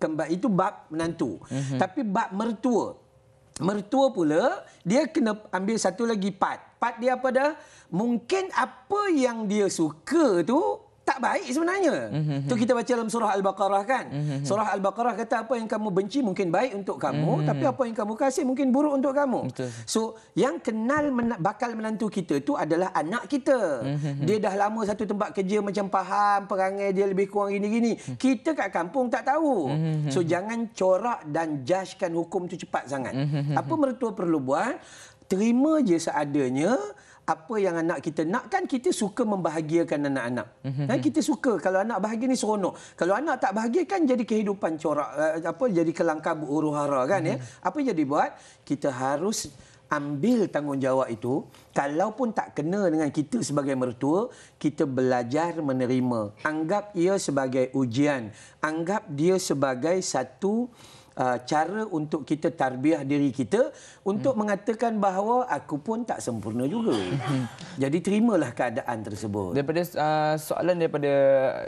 [SPEAKER 2] kembali itu bab menantu. Mm -hmm. Tapi bab mertua. Mertua pula dia kena ambil satu lagi part. Part dia apa dah? Mungkin apa yang dia suka tu tak baik sebenarnya. Mm-hmm. Itu mhm. kita baca dalam surah Al-Baqarah kan. Mm-hmm. Surah Al-Baqarah kata apa yang kamu benci mungkin baik untuk kamu. Mm-hmm. Tapi apa yang kamu kasih mungkin buruk untuk kamu. Betul. So yang kenal men- bakal menantu kita tu adalah anak kita. Mm-hmm. Dia dah lama satu tempat kerja macam faham perangai dia lebih kurang gini-gini. Mm-hmm. Kita kat kampung tak tahu. Mm-hmm. So jangan corak dan judgekan hukum tu cepat sangat. Mm-hmm. Apa mertua perlu buat? Terima je seadanya apa yang anak kita nak kan kita suka membahagiakan anak-anak. Kan kita suka kalau anak bahagia ni seronok. Kalau anak tak bahagia kan jadi kehidupan corak eh, apa jadi kelangkab uruhara kan ya. Mhm. Apa yang jadi buat kita harus ambil tanggungjawab itu kalaupun tak kena dengan kita sebagai mertua kita belajar menerima anggap ia sebagai ujian anggap dia sebagai satu Uh, cara untuk kita tarbiah diri kita untuk hmm. mengatakan bahawa aku pun tak sempurna juga. Hmm. [LAUGHS] Jadi terimalah keadaan tersebut.
[SPEAKER 1] Daripada uh, soalan daripada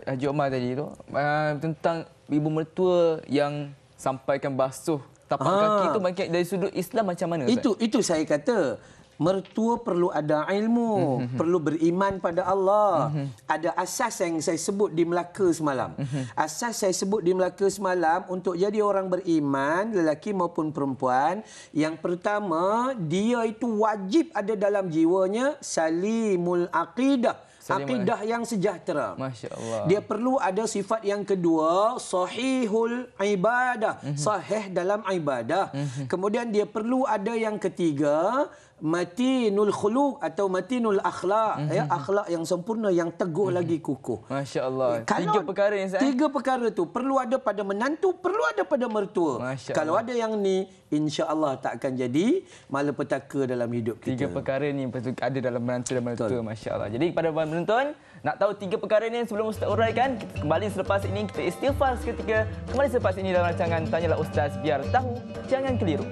[SPEAKER 1] Haji Omar tadi tu uh, tentang ibu mertua yang sampaikan basuh tapak ha. kaki tu dari sudut Islam macam mana? Itu
[SPEAKER 2] Ustaz? itu saya kata. Mertua perlu ada ilmu, mm -hmm. perlu beriman pada Allah. Mm -hmm. Ada asas yang saya sebut di Melaka semalam. Mm -hmm. Asas saya sebut di Melaka semalam untuk jadi orang beriman, lelaki maupun perempuan. Yang pertama, dia itu wajib ada dalam jiwanya salimul aqidah. Aqidah yang sejahtera. Dia perlu ada sifat yang kedua, sahihul ibadah. Mm Sahih dalam ibadah. Mhm. Kemudian dia perlu ada yang ketiga, matinul khuluq atau matinul akhlak mm -hmm. ya akhlak yang sempurna yang teguh mm -hmm. lagi kukuh masyaallah tiga perkara yang saya eh? tiga perkara itu perlu ada pada menantu perlu ada pada mertua Masya kalau Allah. ada yang ni insyaallah tak akan jadi malapetaka dalam hidup kita tiga perkara ni perlu ada dalam menantu dan
[SPEAKER 1] mertua Masya Allah. jadi kepada tuan penonton nak tahu tiga perkara ni sebelum ustaz uraikan kita kembali selepas ini kita istighfar seketika kembali selepas ini dalam rancangan tanyalah ustaz biar tahu jangan keliru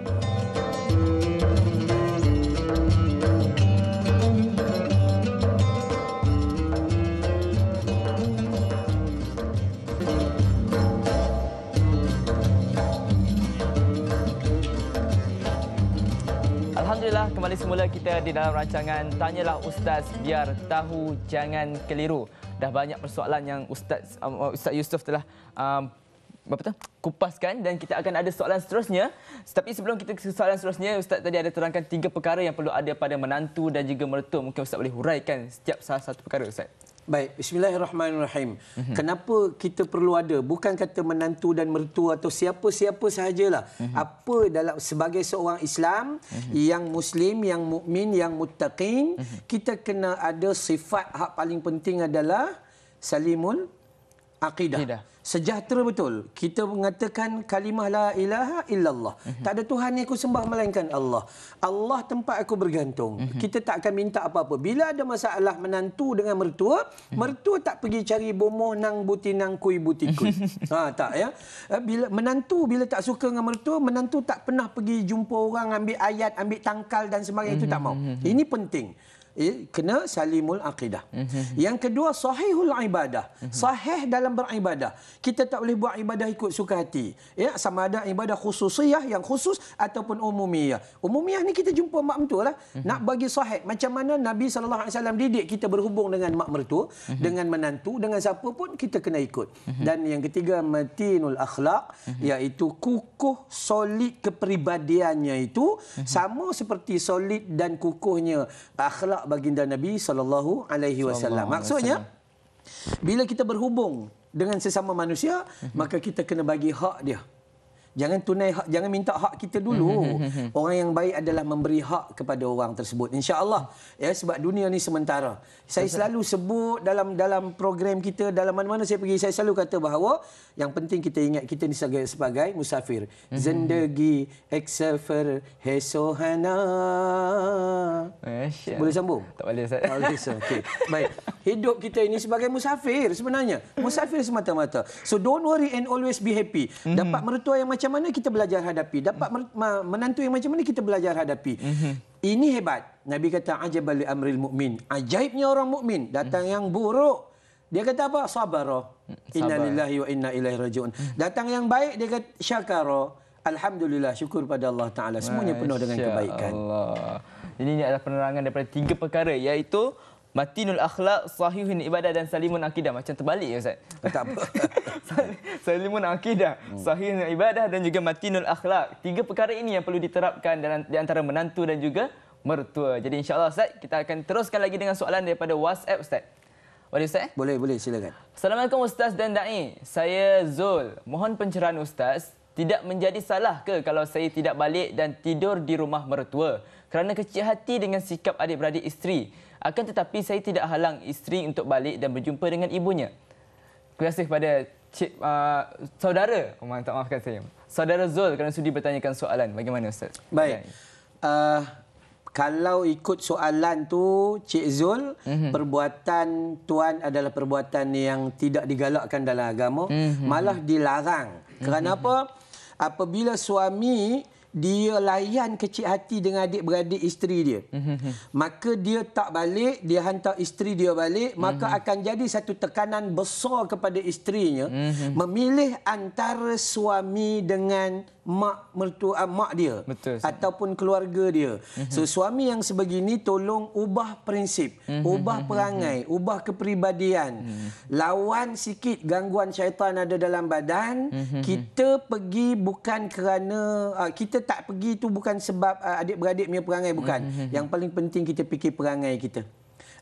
[SPEAKER 1] Alhamdulillah kembali semula kita di dalam rancangan Tanyalah Ustaz Biar Tahu Jangan Keliru. Dah banyak persoalan yang Ustaz um, uh, Ustaz Yusuf telah um, apa tu? kupaskan dan kita akan ada soalan seterusnya. Tetapi sebelum kita ke soalan seterusnya, Ustaz tadi ada terangkan tiga perkara yang perlu ada pada menantu dan juga mertua. Mungkin Ustaz boleh
[SPEAKER 2] huraikan setiap salah satu perkara Ustaz. Baik, bismillahirrahmanirrahim. Mm -hmm. Kenapa kita perlu ada bukan kata menantu dan mertua atau siapa-siapa sahajalah. Mm -hmm. Apa dalam sebagai seorang Islam mm -hmm. yang muslim, yang mukmin, yang muttaqin, mm -hmm. kita kena ada sifat hak paling penting adalah salimul aqidah. aqidah sejahtera betul. Kita mengatakan kalimah la ilaha illallah. Mm -hmm. Tak ada Tuhan yang aku sembah melainkan Allah. Allah tempat aku bergantung. Mm -hmm. Kita tak akan minta apa-apa. Bila ada masalah menantu dengan mertua, mm -hmm. mertua tak pergi cari bomoh nang buti nang kui buti kui. [LAUGHS] ha, tak ya. Eh, bila menantu bila tak suka dengan mertua, menantu tak pernah pergi jumpa orang ambil ayat, ambil tangkal dan sebagainya mm -hmm. itu tak mhm, mau. Mm -hmm. Ini penting. Eh, kena salimul aqidah. Mhm. Yang kedua sahihul ibadah. Mhm. Sahih dalam beribadah. Kita tak boleh buat ibadah ikut suka hati. Ya, sama ada ibadah khususiyah yang khusus ataupun umumiyah. Umumiyah ni kita jumpa mak mertua lah. Mhm. Nak bagi sahih. Macam mana Nabi SAW didik kita berhubung dengan mak mertua, dengan menantu, dengan siapa pun kita kena ikut. Dan yang ketiga, matinul akhlak. Iaitu kukuh solid kepribadiannya itu. Sama seperti solid dan kukuhnya akhlak baginda Nabi sallallahu alaihi wasallam. Maksudnya bila kita berhubung dengan sesama manusia, maka kita kena bagi hak dia. hmm Jangan tunai hak, jangan minta hak kita dulu. Hmm, hmm, hmm, orang yang baik adalah memberi hak kepada orang tersebut. Insya-Allah. Ya sebab dunia ni sementara. Saya selalu sebut dalam dalam program kita dalam mana-mana saya pergi saya selalu kata bahawa yang penting kita ingat kita ni sebagai sebagai musafir. Zendegi eksafer hesohana. Boleh sambung? Tak boleh Ustaz. Tak boleh. Okey. Baik. Hidup kita ini sebagai musafir sebenarnya. Musafir semata-mata. So don't worry and always be happy. Dapat mertua yang macam macam mana kita belajar hadapi dapat hmm. menantu yang macam mana kita belajar hadapi hmm. ini hebat nabi kata ajaib ajabal amril mukmin ajaibnya orang mukmin datang hmm. yang buruk dia kata apa sabara inna lillahi wa inna ilaihi rajiun datang yang baik dia kata syakara alhamdulillah syukur pada Allah taala semuanya penuh dengan kebaikan
[SPEAKER 1] Allah. ini adalah penerangan daripada tiga perkara iaitu matinul akhlak sahihun ibadah dan salimun akidah macam terbalik ya ustaz eh, tak apa [LAUGHS] salimun akidah hmm. sahihun ibadah dan juga matinul akhlak tiga perkara ini yang perlu diterapkan dalam di antara menantu dan juga mertua jadi insyaallah ustaz kita akan teruskan lagi dengan soalan daripada WhatsApp ustaz boleh
[SPEAKER 2] ustaz boleh boleh silakan
[SPEAKER 1] assalamualaikum ustaz dan dai saya zul mohon pencerahan ustaz tidak menjadi salah ke kalau saya tidak balik dan tidur di rumah mertua kerana kecil hati dengan sikap adik-beradik isteri akan tetapi saya tidak halang isteri untuk balik dan berjumpa dengan ibunya. Terima kasih kepada Cik, uh, saudara, oh, tak maafkan saya. Saudara Zul kerana sudi bertanyakan soalan. Bagaimana
[SPEAKER 2] Ustaz? Baik. Uh, kalau ikut soalan tu Cik Zul, mm-hmm. perbuatan tuan adalah perbuatan yang tidak digalakkan dalam agama, mm-hmm. malah dilarang. Kerana mm-hmm. apa? Apabila suami dia layan kecil hati dengan adik-beradik isteri dia. Mm-hmm. Maka dia tak balik, dia hantar isteri dia balik, maka mm-hmm. akan jadi satu tekanan besar kepada isterinya mm-hmm. memilih antara suami dengan mak mertua ah, mak dia Betul, ataupun keluarga dia. Mhm. So suami yang sebegini tolong ubah prinsip, mhm, ubah mhm, perangai, ubah kepribadian. Lawan sikit gangguan syaitan ada dalam badan. Kita pergi bukan kerana ah, kita tak pergi tu bukan sebab ah, adik-beradik punya perangai bukan. Yang paling penting kita fikir perangai kita.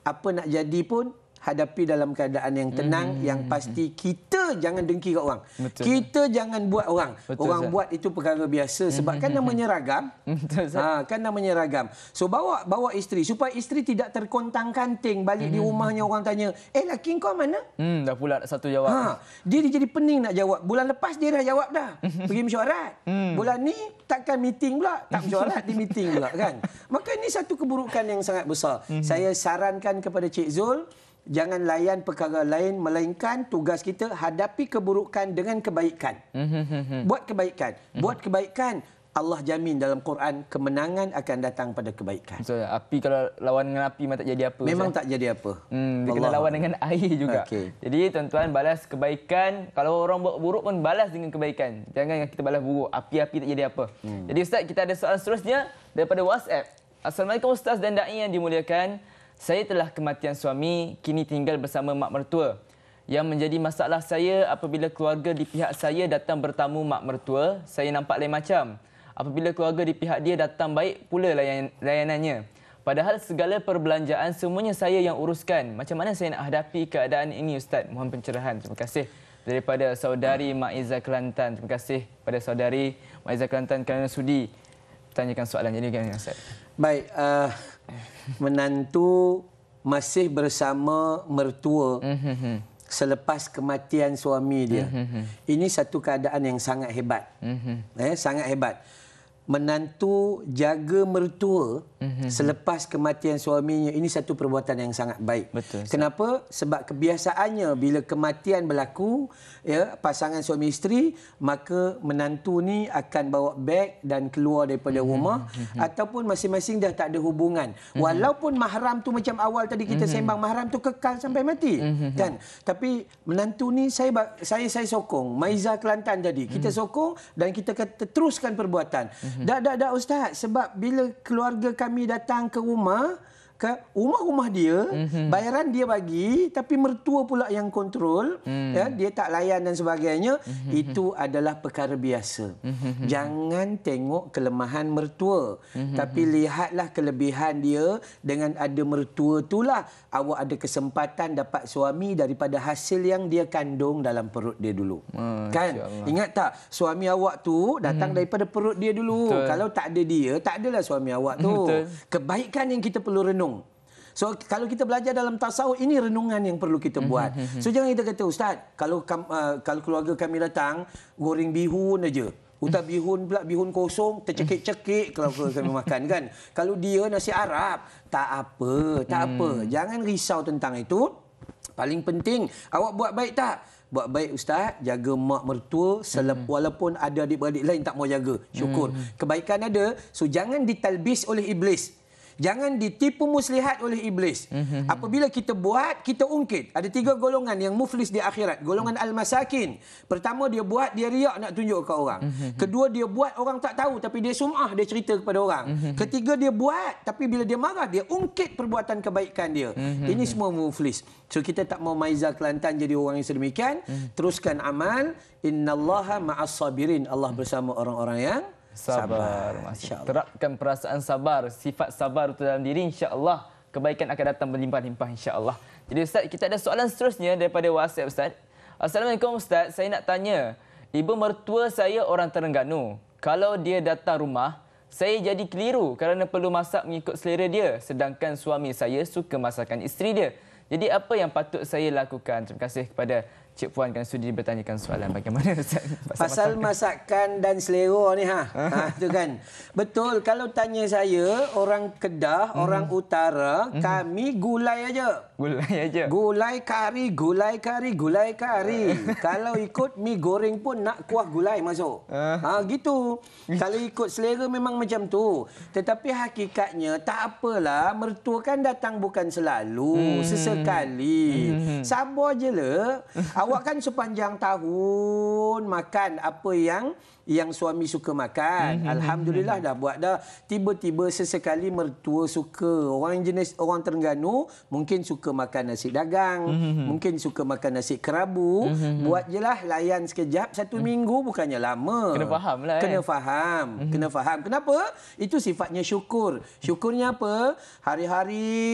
[SPEAKER 2] Apa nak jadi pun hadapi dalam keadaan yang tenang mm -hmm. yang hmm, pasti hmm. kita jangan dengki kat orang Betul. kita jangan buat orang Betul, orang sah. buat itu perkara biasa sebab kan hmm, namanya ragam [LAUGHS] Betul, ha kan namanya ragam so bawa bawa isteri supaya isteri tidak terkontang-kanting balik mm -hmm. di rumahnya orang tanya eh laki kau mana hmm dah pula satu jawab ha dia, dia jadi pening nak jawab bulan lepas dia dah jawab dah [LAUGHS] pergi mesyuarat mm. bulan ni takkan meeting pula tak [LAUGHS] mesyuarat di meeting pula kan maka ini satu keburukan yang sangat besar mm -hmm. saya sarankan kepada cik Zul jangan layan perkara lain melainkan tugas kita hadapi keburukan dengan kebaikan.
[SPEAKER 3] Mm-hmm.
[SPEAKER 2] Buat kebaikan, mm-hmm. buat kebaikan. Allah jamin dalam Quran kemenangan akan datang pada kebaikan.
[SPEAKER 1] So, api kalau lawan dengan api memang tak jadi apa. Memang saya. tak jadi apa.
[SPEAKER 3] Hmm, dia Allah. kena lawan dengan air juga. Okay.
[SPEAKER 1] Jadi tuan-tuan balas kebaikan. Kalau orang buat buruk pun balas dengan kebaikan. Jangan kita balas buruk. Api-api tak jadi apa. Hmm. Jadi Ustaz kita ada soalan seterusnya daripada WhatsApp. Assalamualaikum Ustaz dan da'i yang dimuliakan. Saya telah kematian suami, kini tinggal bersama mak mertua. Yang menjadi masalah saya apabila keluarga di pihak saya datang bertamu mak mertua, saya nampak lain macam. Apabila keluarga di pihak dia datang baik pula layan- layanannya. Padahal segala perbelanjaan semuanya saya yang uruskan. Macam mana saya nak hadapi keadaan ini Ustaz? Mohon pencerahan. Terima kasih daripada saudari Mak Izzah Kelantan. Terima kasih kepada saudari Mak Izzah Kelantan kerana sudi tanyakan soalan ini kan Ustaz.
[SPEAKER 2] Baik, uh, menantu masih bersama mertua mm-hmm. selepas kematian suami dia. Mm-hmm. Ini satu keadaan yang sangat hebat. Mm-hmm. Eh, sangat hebat menantu jaga mertua mm-hmm. selepas kematian suaminya ini satu perbuatan yang sangat baik. Betul. Kenapa? Sebab kebiasaannya bila kematian berlaku ya pasangan suami isteri maka menantu ni akan bawa beg dan keluar daripada mm-hmm. rumah mm-hmm. ataupun masing-masing dah tak ada hubungan. Mm-hmm. Walaupun mahram tu macam awal tadi kita mm-hmm. sembang mahram tu kekal sampai mati. Mm-hmm. Kan? Tapi menantu ni saya saya saya sokong. Maiza Kelantan tadi kita mm-hmm. sokong dan kita kata teruskan perbuatan. Mhm. Dah, dah, dah Ustaz. Sebab bila keluarga kami datang ke rumah, cakap rumah-rumah dia mm-hmm. bayaran dia bagi tapi mertua pula yang kontrol mm. ya dia tak layan dan sebagainya mm-hmm. itu adalah perkara biasa mm-hmm. jangan tengok kelemahan mertua mm-hmm. tapi lihatlah kelebihan dia dengan ada mertua itulah awak ada kesempatan dapat suami daripada hasil yang dia kandung dalam perut dia dulu mm, kan ingat tak suami awak tu datang mm-hmm. daripada perut dia dulu Betul. kalau tak ada dia tak adalah suami awak tu [LAUGHS] Betul. kebaikan yang kita perlu renung So kalau kita belajar dalam tasawuf ini renungan yang perlu kita mhm, buat. Mhm, so mhm. jangan kita kata ustaz, kalau uh, kalau keluarga kami datang goreng bihun aja. Utak bihun pula bihun kosong tercekik-cekik kalau kami [LAUGHS] makan kan. Kalau dia nasi Arab, tak apa, tak hmm. apa. Jangan risau tentang itu. Paling penting awak buat baik tak? Buat baik ustaz, jaga mak mertua selep, mm. walaupun ada adik-beradik lain tak mau jaga. Syukur. Mm. Kebaikan ada, so jangan ditalbis oleh iblis. Jangan ditipu muslihat oleh iblis. Mm -hmm. Apabila kita buat, kita ungkit. Ada tiga golongan yang muflis di akhirat. Golongan mm -hmm. al-masakin. Pertama, dia buat, dia riak nak tunjuk ke orang. Mm -hmm. Kedua, dia buat, orang tak tahu. Tapi dia sumah, dia cerita kepada orang. Mm -hmm. Ketiga, dia buat. Tapi bila dia marah, dia ungkit perbuatan kebaikan dia. Mm -hmm. Ini semua muflis. So, kita tak mau Maizah Kelantan jadi orang yang sedemikian. Mm -hmm. Teruskan amal. Inna Allah ma'as sabirin. Allah bersama orang-orang yang sabar.
[SPEAKER 1] sabar. Terapkan perasaan sabar, sifat sabar itu dalam diri insya-Allah kebaikan akan datang berlimpah-limpah insya-Allah. Jadi ustaz, kita ada soalan seterusnya daripada WhatsApp ustaz. Assalamualaikum ustaz, saya nak tanya. Ibu mertua saya orang Terengganu. Kalau dia datang rumah, saya jadi keliru kerana perlu masak mengikut selera dia sedangkan suami saya suka masakan isteri dia. Jadi apa yang patut saya lakukan? Terima kasih kepada Cik Puan kan sudi bertanyakan soalan bagaimana [LAUGHS] Ustaz? Pasal, pasal
[SPEAKER 2] masakan dan selera ni ha. [LAUGHS] ha tu kan. Betul kalau tanya saya orang Kedah, mm. orang Utara, mm. kami gulai aja. Gulai aja. Gulai kari, gulai kari, gulai kari. [LAUGHS] kalau ikut mi goreng pun nak kuah gulai masuk. Ah. ha gitu. Kalau ikut selera memang macam tu. Tetapi hakikatnya tak apalah mertua kan datang bukan selalu, mm. sesekali. Mm. Sabar je Awak kan sepanjang tahun makan apa yang yang suami suka makan. Mm-hmm. Alhamdulillah mm-hmm. dah buat dah. Tiba-tiba sesekali mertua suka. Orang jenis orang Terengganu mungkin suka makan nasi dagang, mm-hmm. mungkin suka makan nasi kerabu. Mm-hmm. Buat jelah layan sekejap satu mm-hmm. minggu bukannya lama. Kena faham lah. Kena eh. faham. Mm-hmm. Kena faham. Kenapa? Itu sifatnya syukur. Syukurnya apa? Hari-hari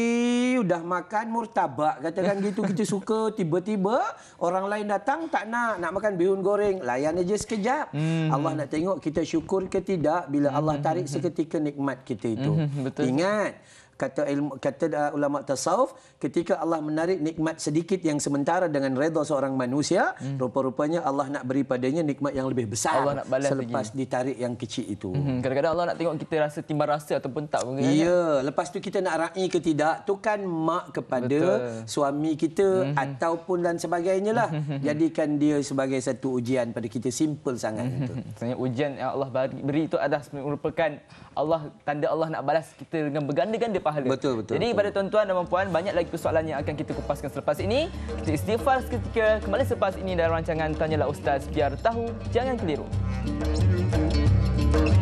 [SPEAKER 2] sudah makan murtabak katakan gitu kita suka tiba-tiba orang orang lain datang tak nak nak makan bihun goreng layan aja sekejap hmm. Allah nak tengok kita syukur ke tidak bila Allah hmm. tarik seketika nikmat kita itu hmm. Betul. ingat kata ilmu kata ulama tasawuf ketika Allah menarik nikmat sedikit yang sementara dengan redha seorang manusia hmm. rupa-rupanya Allah nak beri padanya nikmat yang lebih besar Allah nak balas selepas lagi. ditarik yang kecil itu hmm, hmm. kadang-kadang Allah nak tengok kita rasa timbal rasa ataupun tak mungkin ya kan? lepas tu kita nak ra'i ke tidak tu kan mak kepada Betul. suami kita hmm. ataupun dan sebagainya lah hmm. [LAUGHS] jadikan dia sebagai satu ujian pada kita simple sangat itu [LAUGHS]
[SPEAKER 1] sebenarnya ujian yang Allah beri itu adalah merupakan Allah tanda Allah nak balas kita dengan berganda-ganda pahala. Betul, betul. Jadi kepada tuan-tuan dan puan banyak lagi persoalan yang akan kita kupaskan selepas ini. Kita istighfar seketika kembali selepas ini dalam rancangan Tanyalah Ustaz Biar Tahu Jangan Keliru. Thank you.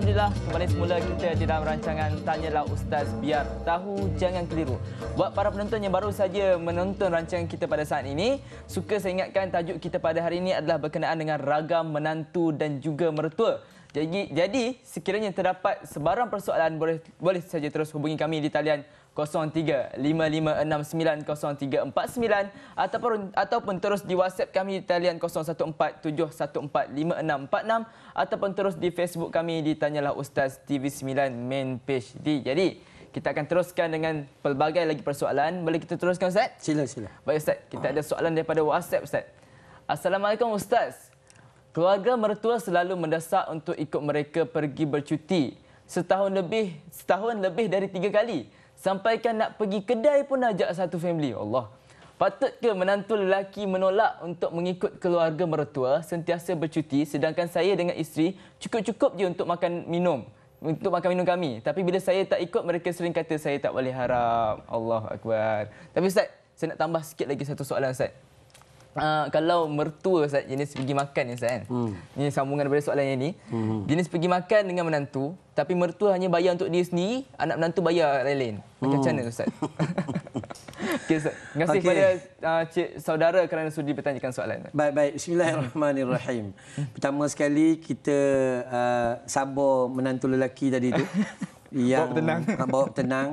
[SPEAKER 1] Alhamdulillah kembali semula kita di dalam rancangan Tanyalah Ustaz Biar Tahu Jangan Keliru. Buat para penonton yang baru saja menonton rancangan kita pada saat ini, suka saya ingatkan tajuk kita pada hari ini adalah berkenaan dengan ragam menantu dan juga mertua. Jadi, jadi sekiranya terdapat sebarang persoalan boleh boleh saja terus hubungi kami di talian 0355690349 ataupun ataupun terus di WhatsApp kami di talian 0147145646 ataupun terus di Facebook kami di Tanyalah Ustaz TV9 Main Page. Di. Jadi, kita akan teruskan dengan pelbagai lagi persoalan. Boleh kita teruskan Ustaz? Sila, sila. Baik Ustaz, kita ada soalan daripada WhatsApp Ustaz. Assalamualaikum Ustaz. Keluarga mertua selalu mendesak untuk ikut mereka pergi bercuti. Setahun lebih, setahun lebih dari tiga kali. Sampaikan nak pergi kedai pun ajak satu family. Allah. Patut ke menantu lelaki menolak untuk mengikut keluarga mertua sentiasa bercuti sedangkan saya dengan isteri cukup-cukup je untuk makan minum untuk makan minum kami. Tapi bila saya tak ikut mereka sering kata saya tak boleh harap. Allah akbar. Tapi ustaz, saya nak tambah sikit lagi satu soalan ustaz. Uh, kalau mertua ustaz jenis pergi makan ni ustaz kan. Hmm. Ini sambungan daripada soalan yang ni. Hmm. Jenis pergi makan dengan menantu tapi mertua hanya bayar untuk dia sendiri, anak menantu bayar lain-lain. Macam hmm. mana hmm. ustaz? [LAUGHS]
[SPEAKER 2] [LAUGHS] Okay, terima kasih okay. kepada
[SPEAKER 1] uh, cik saudara kerana sudi bertanyakan soalan.
[SPEAKER 2] Baik, baik. Bismillahirrahmanirrahim. [LAUGHS] Pertama sekali kita uh, sabar menantu lelaki tadi tu. [LAUGHS] yang bawa tenang. Bawa tenang.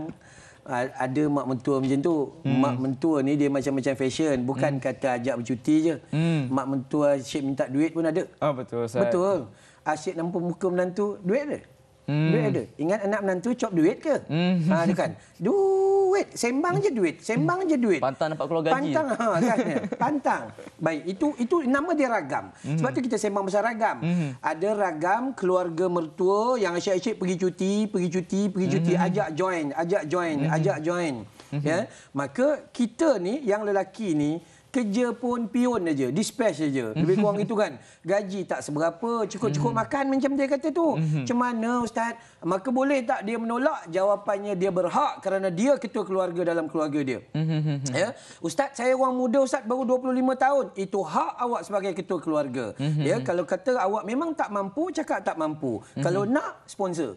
[SPEAKER 2] Uh, ada mak mentua macam tu. Hmm. Mak mentua ni dia macam-macam fashion. Bukan hmm. kata ajak bercuti je. Hmm. Mak mentua asyik minta duit pun ada. Oh, betul. Saya. Betul. Asyik nampak muka menantu, duit ada? Hmm. Duit ada. Ingat anak menantu cop duit ke? Hmm. Ha, kan. Duit. Sembang je duit. Sembang hmm. je duit. Pantang dapat keluar gaji. Pantang. Ha, kan, [LAUGHS] Pantang. Baik. Itu itu nama dia ragam. Hmm. Sebab tu kita sembang besar ragam. Hmm. Ada ragam keluarga mertua yang asyik-asyik pergi cuti, pergi cuti, pergi cuti. Hmm. Ajak join. Ajak join. Hmm. Ajak join. Hmm. Ya. Maka kita ni, yang lelaki ni, kerja pun pion aja, dispatch aja. Lebih mhm. kurang itu kan. Gaji tak seberapa, cukup-cukup mm. makan macam dia kata tu. Mhm. Macam mana ustaz? Maka boleh tak dia menolak? Jawapannya dia berhak kerana dia ketua keluarga dalam keluarga dia. Mm. Ya. Ustaz, saya orang muda ustaz baru 25 tahun. Itu hak awak sebagai ketua keluarga. Mm. Ya, kalau kata awak memang tak mampu, cakap tak mampu. Mm. Kalau nak sponsor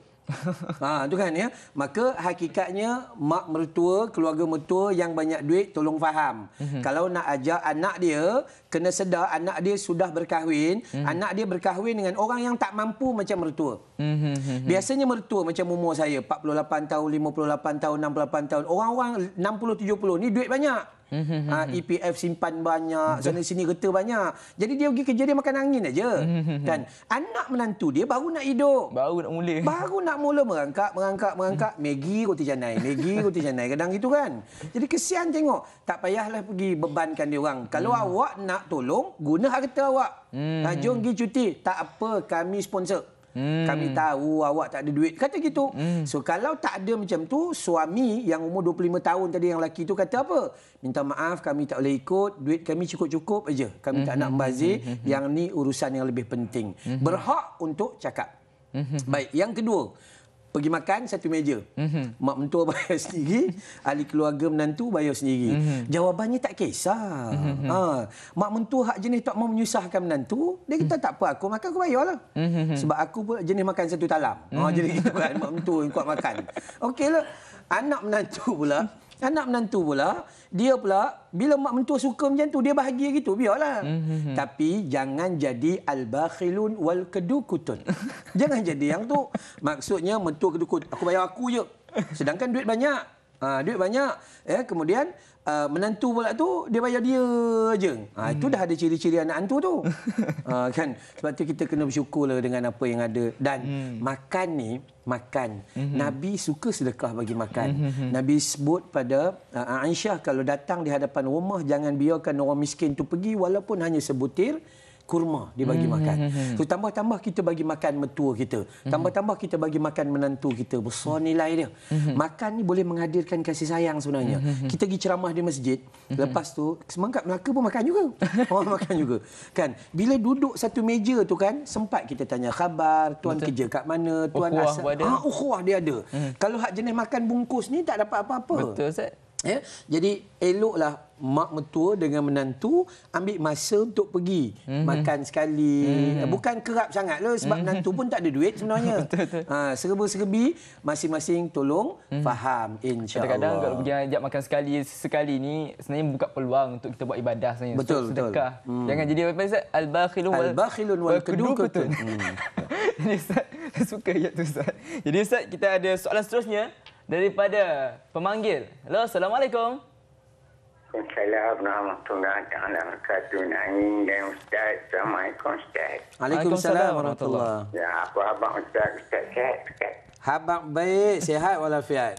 [SPEAKER 2] ha, tu kan ya. Maka hakikatnya mak mertua, keluarga mertua yang banyak duit tolong faham. Mm-hmm. Kalau nak ajak anak dia, kena sedar anak dia sudah berkahwin, mm-hmm. anak dia berkahwin dengan orang yang tak mampu macam mertua.
[SPEAKER 3] Mm-hmm.
[SPEAKER 2] Biasanya mertua macam umur saya 48 tahun, 58 tahun, 68 tahun, orang-orang 60 70 ni duit banyak. Mm-hmm. Ha, EPF simpan banyak, sana-sini reta banyak. Jadi dia pergi kerja dia makan angin aja. Mm-hmm. Dan anak menantu dia baru nak hidup. Baru nak mula. Baru nak mula merangkak, merangkak, merangkak. Mm. Maggi roti canai, Maggi roti canai. Kadang itu kan. Jadi kesian tengok. Tak payahlah pergi bebankan dia orang. Kalau mm. awak nak tolong, guna harta awak. Mm. Ha, jom pergi cuti. Tak apa, kami sponsor. Hmm. Kami tahu awak tak ada duit. Kata gitu. Hmm. So kalau tak ada macam tu, suami yang umur 25 tahun tadi yang laki tu kata apa? Minta maaf kami tak boleh ikut. Duit kami cukup-cukup aja. Kami hmm. tak nak membazir. Hmm. hmm. Yang ni urusan yang lebih penting. Hmm. Berhak untuk cakap. Hmm. Baik. Yang kedua pergi makan satu meja. Mm-hmm. Mak mentua [LAUGHS] bayar sendiri, ahli keluarga menantu bayar sendiri. Mm-hmm. Jawabannya tak kisah. Mm-hmm. Ha, mak mentua hak jenis tak mau menyusahkan menantu, dia kata mhm. tak apa aku makan aku bayarlah. Mm-hmm. Sebab aku pun jenis makan satu talam. Mm-hmm. Ha jadi kita kan mak mentua yang kuat makan. Okeylah. Anak menantu pula [LAUGHS] anak menantu pula dia pula bila mak mentua suka macam tu dia bahagia gitu biarlah mm -hmm. tapi jangan jadi al-bakhilun wal kedukutun [LAUGHS] jangan jadi yang tu maksudnya mentua kedukut aku bayar aku je sedangkan duit banyak ha, duit banyak eh kemudian Uh, menantu pula tu dia bayar dia aje. Ha, ah, itu hmm. dah ada ciri-ciri anak hantu tu. ha, [LAUGHS] kan sebab tu kita kena bersyukurlah dengan apa yang ada dan hmm. makan ni makan. Hmm. Nabi suka sedekah bagi makan. Hmm. hmm, hmm. Nabi sebut pada uh, Aisyah kalau datang di hadapan rumah jangan biarkan orang miskin tu pergi walaupun hanya sebutir kurma dia bagi hmm. makan. Hmm, hmm, hmm. So tambah-tambah kita bagi makan metua kita. Tambah-tambah kita bagi makan menantu kita. Besar nilai dia. Makan ni boleh menghadirkan kasih sayang sebenarnya. Kita pergi ceramah di masjid, lepas tu semangkat Melaka pun makan juga. [LAUGHS] Orang makan juga. Kan? Bila duduk satu meja tu kan, sempat kita tanya khabar, tuan Betul. kerja kat mana, tuan ukhuah asal. Ah, ukhuah dia ada. Hmm. Kalau hak jenis makan bungkus ni tak dapat apa-apa. Betul, Ustaz. Ya? Jadi eloklah mak mertua dengan menantu ambil masa untuk pergi mm-hmm. makan sekali. Mm-hmm. Bukan kerap sangatlah sebab mm-hmm. menantu pun tak ada duit sebenarnya. [LAUGHS] ha, serba-serbi masing-masing tolong mm-hmm. faham insya Kadang-kadang kalau pergi ajak makan
[SPEAKER 1] sekali sekali ni sebenarnya buka peluang untuk kita buat ibadah sebenarnya. Betul, so, Betul. Hmm. Jangan jadi apa Ustaz al-bakhilun wal al-bakhilun wal kedukutun.
[SPEAKER 3] Ini
[SPEAKER 1] [LAUGHS] hmm. Ustaz [LAUGHS] suka ayat tu Ustaz. Jadi Ustaz kita ada soalan seterusnya daripada pemanggil. Hello, Assalamualaikum.
[SPEAKER 4] Assalamualaikum warahmatullahi wabarakatuh. Naim dan Ustaz. Assalamualaikum Ustaz. Waalaikumsalam warahmatullahi Ya, apa abang Ustaz? Ustaz sehat?
[SPEAKER 2] Habang baik, sehat walafiat.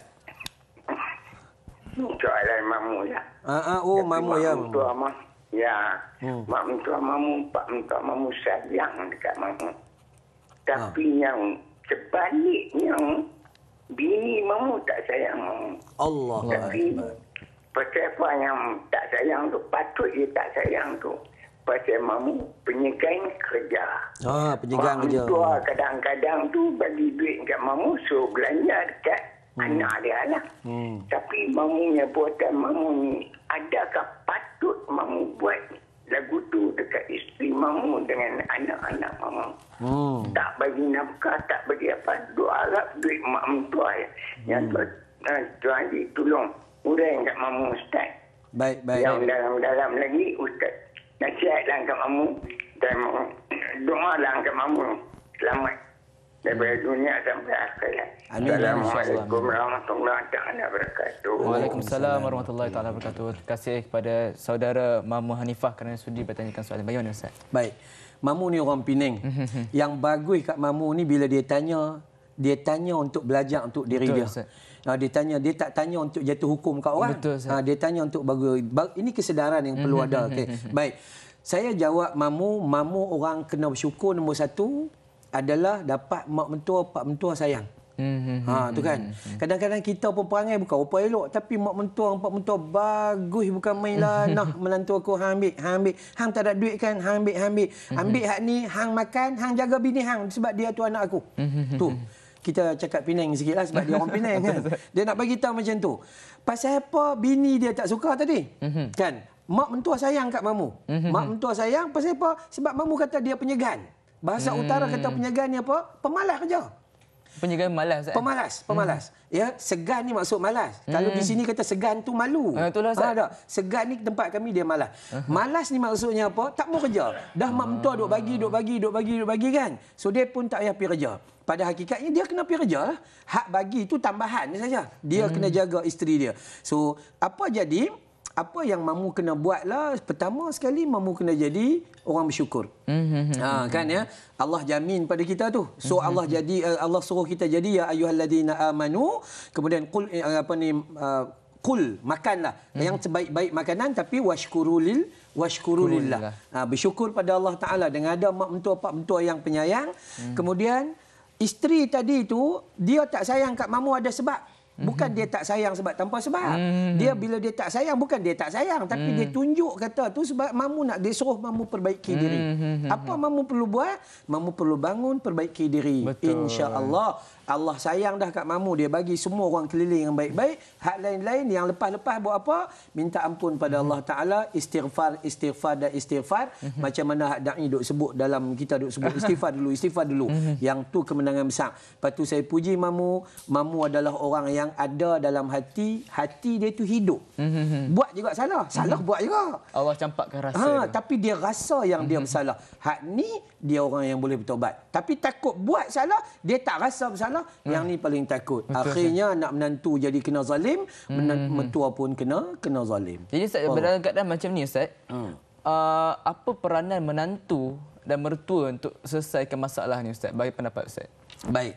[SPEAKER 4] Soalan mamu ya. Ah, uh, uh, oh, mamu ya. Mamu tua mamu. Ya, hmm. mak mentua mamu, pak mentua mamu sayang dekat mamu. Ah. Tapi ha. yang sebaliknya, bini mamu tak sayang. Allah. Tapi percaya yang tak sayang tu patut dia tak sayang tu. Pasal mamu penyegang kerja.
[SPEAKER 2] Ah, ha, penyegang kerja. Orang tua
[SPEAKER 4] kadang-kadang tu bagi duit kat mamu suruh belanja dekat hmm. anak dia lah. Hmm. Tapi mamunya buatan mamu ni adakah patut mamu buat ni? lagu tu dekat isteri mamu dengan anak-anak mamu. Oh. Tak bagi nafkah, tak bagi apa. Doa lah duit mak mentua ya. Hmm. Yang tu, uh, tuan di tolong. Udah yang kat mamu ustaz. Baik, baik. Yang dalam-dalam lagi ustaz. Nasihat lah kat mamu. Dan doa lah kat mamu. Selamat daripada dunia sampai akhirat. Assalamualaikum warahmatullahi taala wabarakatuh. Waalaikumsalam
[SPEAKER 1] warahmatullahi taala wabarakatuh. Terima kasih kepada saudara Mamu Hanifah kerana sudi bertanyakan soalan. Bagaimana Ustaz?
[SPEAKER 2] Baik. Mamu ni orang Pinang. [LAUGHS] Yang bagus kat Mamu ni bila dia tanya, dia tanya untuk belajar untuk diri Betul, dia. Ustaz. dia tanya dia tak tanya untuk jatuh hukum kat orang. Betul, dia tanya untuk bagus. Ini kesedaran yang perlu ada. Okay. [LAUGHS] Baik. Saya jawab mamu, mamu orang kena bersyukur nombor satu adalah dapat mak mentua pak mentua sayang
[SPEAKER 3] Hmm, hmm, ha hmm, tu kan. Hmm, hmm.
[SPEAKER 2] Kadang-kadang kita pun perangai bukan rupa elok tapi mak mentua pak mentua bagus bukan mainlah [LAUGHS] nak menantu aku hang ambil hang ambil hang tak ada duit kan hang ambil hang ambil. Ambil hak ni hang makan hang jaga bini hang sebab dia tu anak aku. Tu. Kita cakap Penang sikitlah sebab dia orang Penang [LAUGHS] kan. Dia nak bagi tahu macam tu. Pasal apa bini dia tak suka tadi? Kan? Mak mentua sayang kat mamu. Mak mentua sayang pasal apa? Sebab mamu kata dia penyegan. Bahasa hmm. utara kata penyegan ni apa? Pemalas kerja. Penyegar malas. Kan? Pemalas, pemalas. Hmm. Ya, segan ni maksud malas. Hmm. Kalau di hmm. sini kata segan tu malu. Uh, ah, itulah, ha, Segan ni tempat kami dia malas. Uh-huh. Malas ni maksudnya apa? Tak mau kerja. Dah uh-huh. mak ah. mentua duk bagi, duk bagi, duk bagi, duk bagi kan. So dia pun tak payah pergi kerja. Pada hakikatnya dia kena pergi kerja. Hak bagi tu tambahan saja. Dia hmm. kena jaga isteri dia. So apa jadi? apa yang mamu kena buatlah pertama sekali mamu kena jadi orang bersyukur.
[SPEAKER 3] Mm -hmm. Ha kan
[SPEAKER 2] ya Allah jamin pada kita tu. So mm -hmm. Allah jadi eh, Allah suruh kita jadi ya ayyuhalladzina amanu kemudian qul eh, apa ni uh, qul makanlah mm -hmm. yang sebaik-baik makanan tapi washkurulil washkurulillah. Ha bersyukur pada Allah Taala dengan ada mak mentua pak mentua yang penyayang. Mm -hmm. Kemudian isteri tadi tu dia tak sayang kat mamu ada sebab. Bukan mhm. dia tak sayang sebab tanpa sebab. Mm -hmm. Dia bila dia tak sayang, bukan dia tak sayang. Tapi mm -hmm. dia mhm. tunjuk kata tu sebab Mamu nak, dia suruh Mamu perbaiki diri. Mm -hmm. Apa mhm. Mamu perlu buat? Mamu perlu bangun, perbaiki diri. Insya-Allah Allah sayang dah kat mamu dia bagi semua orang keliling yang baik-baik hak lain-lain yang lepas-lepas buat apa minta ampun pada Allah taala istighfar istighfar dan istighfar macam mana hak dai duk sebut dalam kita duk sebut istighfar dulu istighfar dulu yang tu kemenangan besar lepas tu saya puji mamu mamu adalah orang yang ada dalam hati hati dia tu hidup buat juga salah salah buat juga Allah campakkan rasa ha, tapi dia rasa yang dia bersalah hak ni dia orang yang boleh bertobat tapi takut buat salah dia tak rasa bersalah hmm. yang ni paling takut. Betul Akhirnya sahaja. anak menantu jadi kena zalim, hmm. mentua pun kena kena zalim. Jadi Ustaz, oh. dalam
[SPEAKER 1] keadaan macam ni Ustaz, hmm. uh, apa peranan
[SPEAKER 2] menantu dan mertua untuk selesaikan masalah ni Ustaz? Bagi pendapat Ustaz. Baik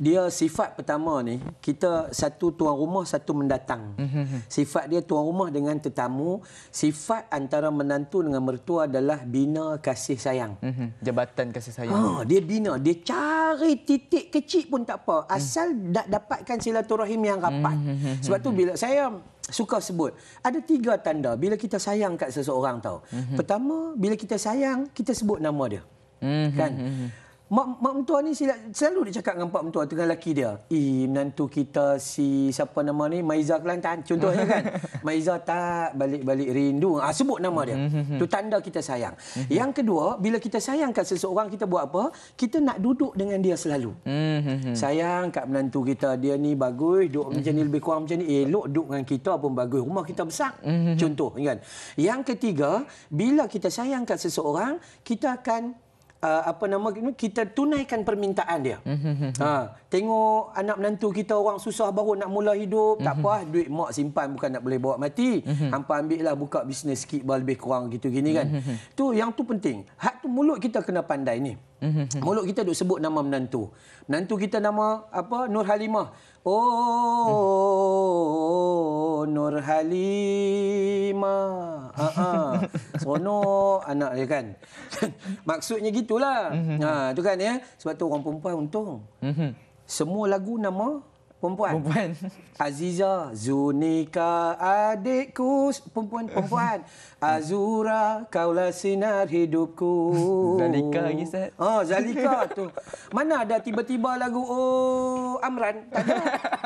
[SPEAKER 2] dia sifat pertama ni kita satu tuan rumah satu mendatang. Mm-hmm. Sifat dia tuan rumah dengan tetamu, sifat antara menantu dengan mertua adalah bina kasih sayang.
[SPEAKER 1] Mm-hmm. Jabatan kasih sayang. Oh,
[SPEAKER 2] dia bina, dia cari titik kecil pun tak apa, asal dak dapatkan silaturahim yang rapat. Mm-hmm. Sebab tu bila saya suka sebut, ada tiga tanda bila kita sayang kat seseorang tau. Pertama, bila kita sayang, kita sebut nama dia. Kan? Mak, mak mentua ni silap, selalu dia cakap dengan pak mentua tengah lelaki dia. Eh, menantu kita si siapa nama ni? Maiza Kelantan. Contohnya kan. [LAUGHS] Maiza tak balik-balik rindu. Ah, sebut nama dia. Itu mm-hmm. tanda kita sayang. Mm-hmm. Yang kedua, bila kita sayangkan seseorang, kita buat apa? Kita nak duduk dengan dia selalu.
[SPEAKER 3] Mm-hmm.
[SPEAKER 2] sayang kat menantu kita. Dia ni bagus. Duduk macam ni lebih kurang macam ni. Eh, elok duduk dengan kita pun bagus. Rumah kita besar. Contoh kan. Yang ketiga, bila kita sayangkan seseorang, kita akan Uh, apa nama kita tunaikan permintaan dia.
[SPEAKER 3] Hmm, hmm, hmm, ha,
[SPEAKER 2] tengok anak menantu kita orang susah baru nak mula hidup, tak apa duit mak simpan bukan nak boleh bawa mati. Hampa ambil lah buka bisnes sikit lebih kurang gitu gini kan. Tu yang tu penting. Hak tu mulut kita kena pandai ni.
[SPEAKER 3] Mm-hmm. Mulut
[SPEAKER 2] kita duk sebut nama menantu. Menantu kita nama apa? Nur Halimah. Oh, mm-hmm. Nur Halimah. Ha -ha. [LAUGHS] Seronok anak dia kan. [LAUGHS] Maksudnya gitulah. Mm-hmm. Ha, tu kan ya. Sebab tu orang perempuan untung. Semua lagu nama Perempuan. Perempuan. [LAUGHS] Aziza, Zunika, adikku. Perempuan, perempuan. [LAUGHS] Azura, kaulah sinar hidupku. [LAUGHS] Zalika lagi, Seth. Ha, oh, Zalika tu. Mana ada tiba-tiba lagu, oh, Amran. Tak ada.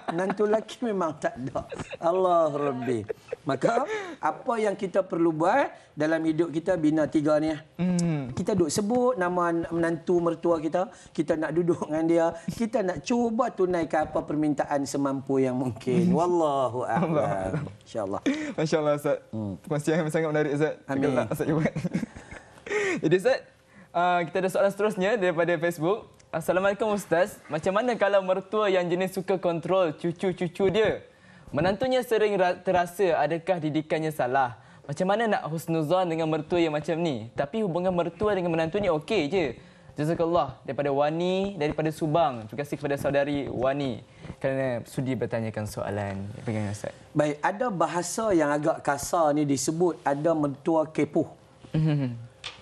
[SPEAKER 2] Nantu lelaki memang tak ada. Allah Rabbi. Maka, apa yang kita perlu buat dalam hidup kita bina tiga ni. Eh? Hmm. Kita duduk sebut nama menantu mertua kita. Kita nak duduk dengan dia. Kita nak cuba tunaikan apa permintaan keadaan semampu yang mungkin. [LAUGHS] Wallahu a'lam. Insyaallah.
[SPEAKER 1] Allah. Ustaz. Hmm. Kuasian yang sangat menarik Ustaz. Amin. Ustaz [LAUGHS] Jadi Ustaz, uh, kita ada soalan seterusnya daripada Facebook. Assalamualaikum Ustaz. Macam mana kalau mertua yang jenis suka kontrol cucu-cucu dia? Menantunya sering terasa adakah didikannya salah? Macam mana nak husnuzan dengan mertua yang macam ni? Tapi hubungan mertua dengan menantu ni okey je. Jazakallah daripada Wani daripada Subang. Terima kasih kepada saudari Wani kerana sudi bertanyakan soalan
[SPEAKER 2] dengan Ustaz. Baik, ada bahasa yang agak kasar ni disebut ada mentua kepuh. [LAUGHS]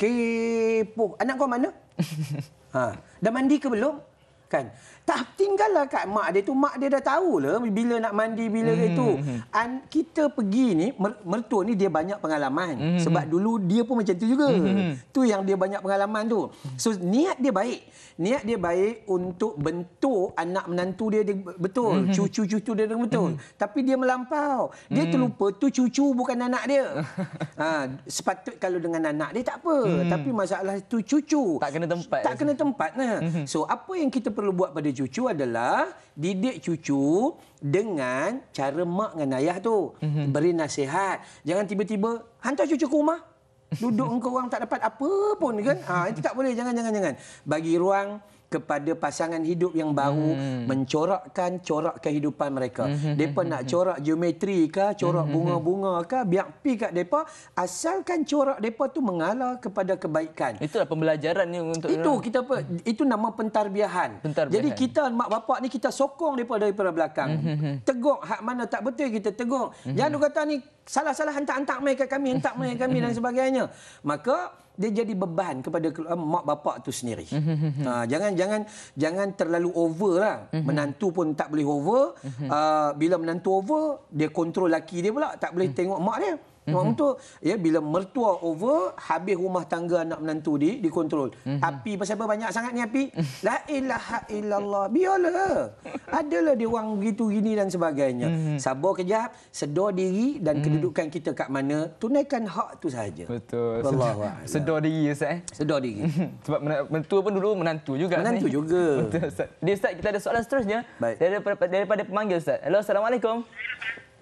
[SPEAKER 2] kepuh. Anak kau mana? [LAUGHS] ha. Dah mandi ke belum? Kan? tak tinggal lah kat mak dia tu mak dia dah tahu lah bila nak mandi bila mm-hmm. itu hmm, hmm. and kita pergi ni mertua ni dia banyak pengalaman mm-hmm. sebab dulu dia pun macam tu juga mm-hmm. tu yang dia banyak pengalaman tu so niat dia baik niat dia baik untuk bentuk anak menantu dia, dia betul mm-hmm. cucu-cucu dia betul mm-hmm. tapi dia melampau dia mm-hmm. terlupa tu cucu bukan anak dia [LAUGHS] ha, sepatut kalau dengan anak dia tak apa mm-hmm. tapi masalah tu cucu tak kena tempat tak kena tempat nah. mm-hmm. so apa yang kita perlu buat pada cucu adalah didik cucu dengan cara mak dengan ayah tu. Mm-hmm. Beri nasihat. Jangan tiba-tiba hantar cucu ke rumah. Duduk [LAUGHS] engkau orang tak dapat apa pun kan? Ha, itu tak boleh. Jangan, jangan, jangan. Bagi ruang, kepada pasangan hidup yang baru hmm. mencorakkan corak kehidupan mereka. Hmm, hmm, depa hmm. nak hmm, corak geometri ke, corak bunga-bunga hmm. ke, biar pi kat depa asalkan corak depa tu mengalah kepada kebaikan.
[SPEAKER 1] Itulah pembelajaran ni untuk Itu mereka.
[SPEAKER 2] kita apa? Itu nama pentarbiahan. pentarbiahan. Jadi kita mak bapak ni kita sokong depa daripada belakang. Hmm. Tegur hak mana tak betul kita tegur. Hmm. Jangan kata ni salah-salah hantar-hantar mereka kami, hantar mereka kami dan sebagainya. Maka dia jadi beban kepada eh, mak bapak tu sendiri. Mm-hmm. Uh, jangan jangan jangan terlalu over lah. Mm-hmm. Menantu pun tak boleh over. Mm-hmm. Uh, bila menantu over, dia kontrol laki dia pula. Tak boleh mm-hmm. tengok mak dia. Orang mhm. tu ya bila mertua over habis rumah tangga anak menantu di dikontrol. Mhm. Api pasal apa banyak sangat ni api? Mhm. La ilaha illallah. Biarlah. Adalah dia orang begitu gini dan sebagainya. Sabar kejap, sedar diri dan kedudukan kita kat mana, tunaikan hak tu saja. Betul. Allah sedar diri ya Ustaz
[SPEAKER 1] eh. Sedar diri. Sebab mertua pun dulu menantu juga. Menantu ni. Kan? juga. [LAUGHS] Betul Ustaz. Dia kita ada soalan seterusnya. Baik. Daripada daripada pemanggil Ustaz. Hello, Assalamualaikum.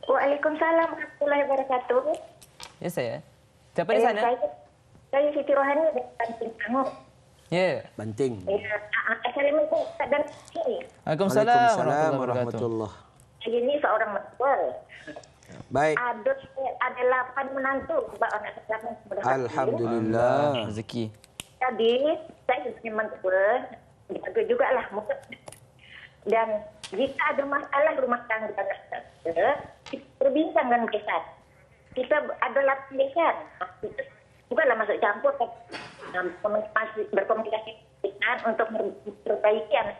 [SPEAKER 4] Waalaikumsalam warahmatullahi
[SPEAKER 2] wabarakatuh.
[SPEAKER 1] Ya saya. Siapa di eh, sana?
[SPEAKER 2] Saya, Siti Rohani dari ya. Banting Tengok. Eh, ya. Yeah. Banting. Ah,
[SPEAKER 4] ya. Ah, Assalamualaikum Ustaz dan Waalaikumsalam
[SPEAKER 2] warahmatullahi
[SPEAKER 4] Saya ini seorang mertua. Baik. Eh, ada delapan menantu Mbak anak ah, saya Alhamdulillah. Rezeki. Tadi saya sebagai mertua Juga juga lah. Dan
[SPEAKER 5] jika ada masalah rumah tangga, kita berbincang dengan kesehatan kita adalah pilihan. Kan? Bukanlah masuk campur, tapi um, berkomunikasi dengan untuk memperbaiki anak.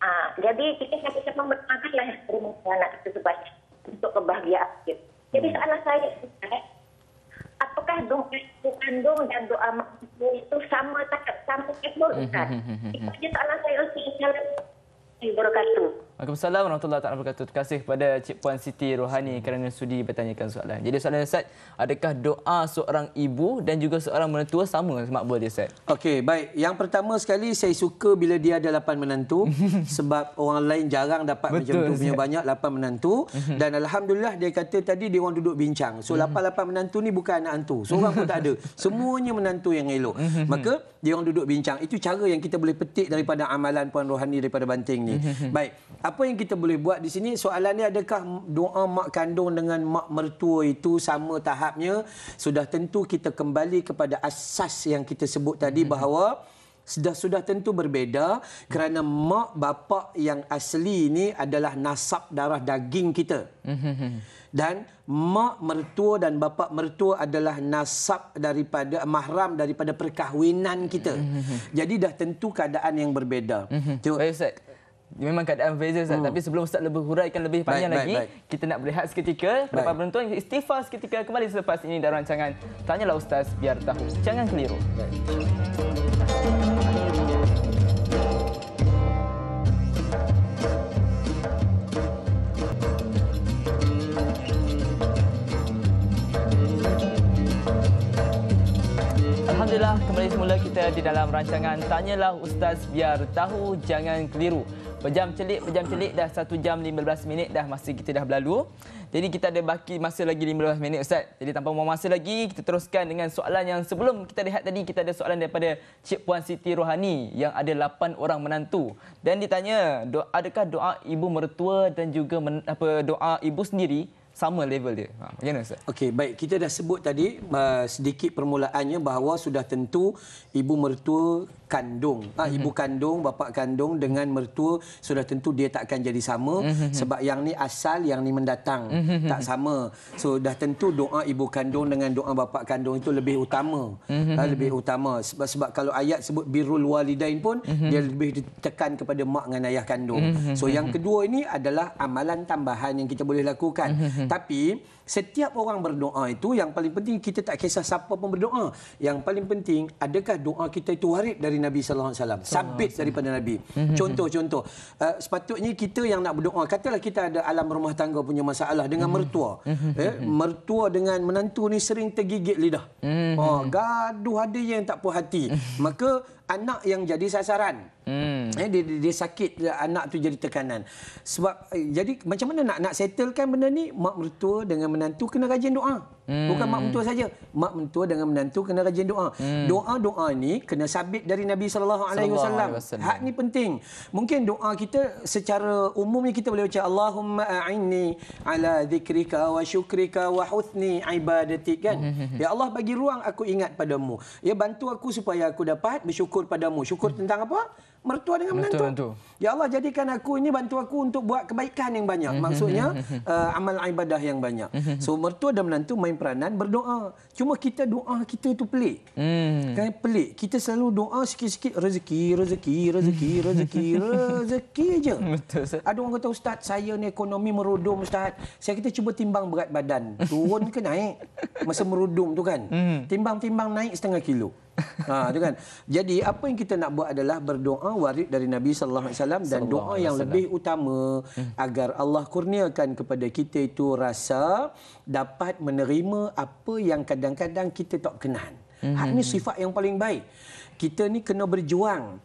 [SPEAKER 5] Ah, jadi kita sama-sama bermakanlah dari anak itu sebaiknya untuk kebahagiaan. Gitu. Jadi hmm. salah saya, apakah doa ibu kandung dan doa mampu
[SPEAKER 4] itu sama tak sama kebun? Hmm, hmm, itu saja salah saya, saya berkata.
[SPEAKER 1] Waalaikumsalam warahmatullahi wabarakatuh. Terima kasih kepada Cik Puan Siti Rohani kerana sudi bertanyakan soalan. Jadi soalan Ustaz, adakah doa seorang ibu dan juga seorang menantua sama
[SPEAKER 2] makbul dia Ustaz? Okey, baik. Yang pertama sekali saya suka bila dia ada lapan menantu [LAUGHS] sebab orang lain jarang dapat Betul, macam tu punya banyak lapan menantu mhm. dan alhamdulillah dia kata tadi dia orang duduk bincang. So mhm. lapan-lapan menantu ni bukan anak hantu. Seorang pun tak ada. [LAUGHS] Semuanya menantu yang elok. Mhm. Maka dia orang duduk bincang. Itu cara yang kita boleh petik daripada amalan Puan Rohani daripada banting ni. Baik apa yang kita boleh buat di sini soalan ni adakah doa mak kandung dengan mak mertua itu sama tahapnya sudah tentu kita kembali kepada asas yang kita sebut tadi hmm. bahawa sudah sudah tentu berbeza kerana mak bapa yang asli ini adalah nasab darah daging kita. Hmm. Dan mak mertua dan bapa mertua adalah nasab daripada mahram daripada perkahwinan kita. Hmm. Jadi dah tentu keadaan yang berbeza. Hmm. Baik
[SPEAKER 1] Memang keadaan beza Ustaz. Hmm. Tapi sebelum Ustaz lebih huraikan lebih panjang baik, lagi, baik, baik. kita nak berehat seketika. Bapak penonton, istighfar seketika kembali selepas ini dalam rancangan Tanyalah Ustaz Biar Tahu. Jangan keliru. Alhamdulillah, kembali semula kita di dalam rancangan Tanyalah Ustaz Biar Tahu. Jangan keliru. Pejam celik, pejam celik dah 1 jam 15 minit dah masih kita dah berlalu. Jadi kita ada baki masa lagi 15 minit Ustaz. Jadi tanpa membuang masa lagi, kita teruskan dengan soalan yang sebelum kita lihat tadi. Kita ada soalan daripada Cik Puan Siti Rohani yang ada 8 orang menantu. Dan ditanya, doa, adakah doa ibu mertua dan juga men, apa doa ibu sendiri sama level dia.
[SPEAKER 2] Ha, Ustaz? Okey, baik. Kita dah sebut tadi uh, sedikit permulaannya bahawa sudah tentu ibu mertua kandung. Ha, ibu mm -hmm. kandung, bapa kandung dengan mertua sudah tentu dia tak akan jadi sama. Mm -hmm. Sebab yang ni asal, yang ni mendatang. Mm -hmm. Tak sama. So tentu doa ibu kandung dengan doa bapa kandung itu lebih utama. Mm -hmm. ha, lebih utama. Sebab, sebab kalau ayat sebut birul walidain pun, mm -hmm. dia lebih tekan kepada mak dengan ayah kandung. Mm -hmm. So yang mm-hmm. kedua ini adalah amalan tambahan yang kita boleh lakukan. Mm -hmm. Tapi setiap orang berdoa itu yang paling penting kita tak kisah siapa pun berdoa yang paling penting adakah doa kita itu waris dari Nabi sallallahu alaihi wasallam sabit daripada Nabi mhm. contoh-contoh uh, sepatutnya kita yang nak berdoa katalah kita ada alam rumah tangga punya masalah dengan mhm. mertua mhm. eh, mertua dengan menantu ni sering tergigit lidah oh gaduh ada yang tak puas hati maka anak yang jadi sasaran Hmm. Eh, dia, dia, dia sakit anak tu jadi tekanan. Sebab eh, jadi macam mana nak nak settlekan benda ni? Mak mertua dengan menantu kena rajin doa. Hmm. Bukan mak mertua saja. Mak mertua dengan menantu kena rajin doa. Hmm. Doa-doa hmm. ni kena sabit dari Nabi sallallahu alaihi wasallam. Hak ni penting. Mungkin doa kita secara umumnya kita boleh baca Allahumma a'inni ala zikrika wa syukrika wa husni ibadati kan. Hmm. Ya Allah bagi ruang aku ingat padamu. Ya bantu aku supaya aku dapat bersyukur padamu. Syukur hmm. tentang apa? mertua dengan mertua menantu. menantu. Ya Allah jadikan aku ini bantu aku untuk buat kebaikan yang banyak. [LAUGHS] Maksudnya [LAUGHS] uh, amal ibadah yang banyak. So mertua dan menantu main peranan berdoa. Cuma kita doa kita itu pelik.
[SPEAKER 3] Hmm. Kan
[SPEAKER 2] pelik. Kita selalu doa sikit-sikit rezeki, rezeki, rezeki, [LAUGHS] rezeki, rezeki aja. Ada orang kata ustaz, saya ni ekonomi merudum ustaz. Saya kita cuba timbang berat badan. Turun ke naik? Masa merudum tu kan. Hmm. Timbang-timbang naik setengah kilo. [LAUGHS] Ha, tu kan. Jadi apa yang kita nak buat adalah berdoa warid dari Nabi sallallahu alaihi wasallam dan doa yang Allah. lebih utama hmm. agar Allah kurniakan kepada kita itu rasa dapat menerima apa yang kadang-kadang kita tak kenal. Hmm. Hak ni sifat yang paling baik. Kita ni kena berjuang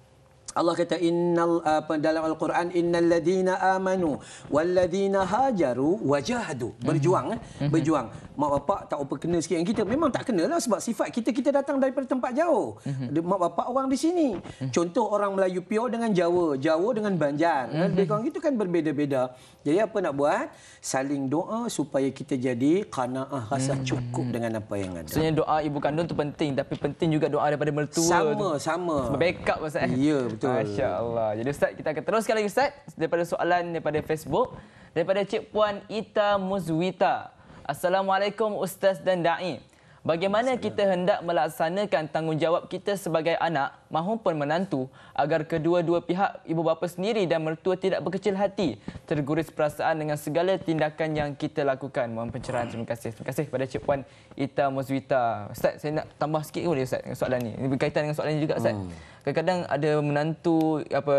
[SPEAKER 2] Allah kata innal apa dalam al-Quran innal ladina amanu wal ladina hajaru wajahadu mhm. berjuang mm-hmm. berjuang mak bapak tak apa kena sikit kita memang tak kenalah sebab sifat kita kita datang daripada tempat jauh mm-hmm. mak bapak orang di sini mm-hmm. contoh orang Melayu Pio dengan Jawa Jawa dengan Banjar mm-hmm. Eh? lebih kurang itu kan berbeza-beza jadi apa nak buat saling doa supaya kita jadi qanaah rasa mm-hmm. cukup dengan apa yang ada sebenarnya
[SPEAKER 1] doa ibu kandung tu penting tapi penting juga doa daripada mertua sama tu. sama backup pasal eh ya betul betul. Masya Allah. Jadi Ustaz, kita akan teruskan lagi Ustaz. Daripada soalan daripada Facebook. Daripada Cik Puan Ita Muzwita. Assalamualaikum Ustaz dan Da'i. Bagaimana kita hendak melaksanakan tanggungjawab kita sebagai anak maupun menantu agar kedua-dua pihak ibu bapa sendiri dan mertua tidak berkecil hati terguris perasaan dengan segala tindakan yang kita lakukan. Mohon pencerahan. Terima kasih. Terima kasih kepada Cik Puan Ita Muzwita. Ustaz, saya nak tambah sikit boleh Ustaz dengan soalan ini? Ini berkaitan dengan soalan ini juga Ustaz. Hmm kadang-kadang ada menantu apa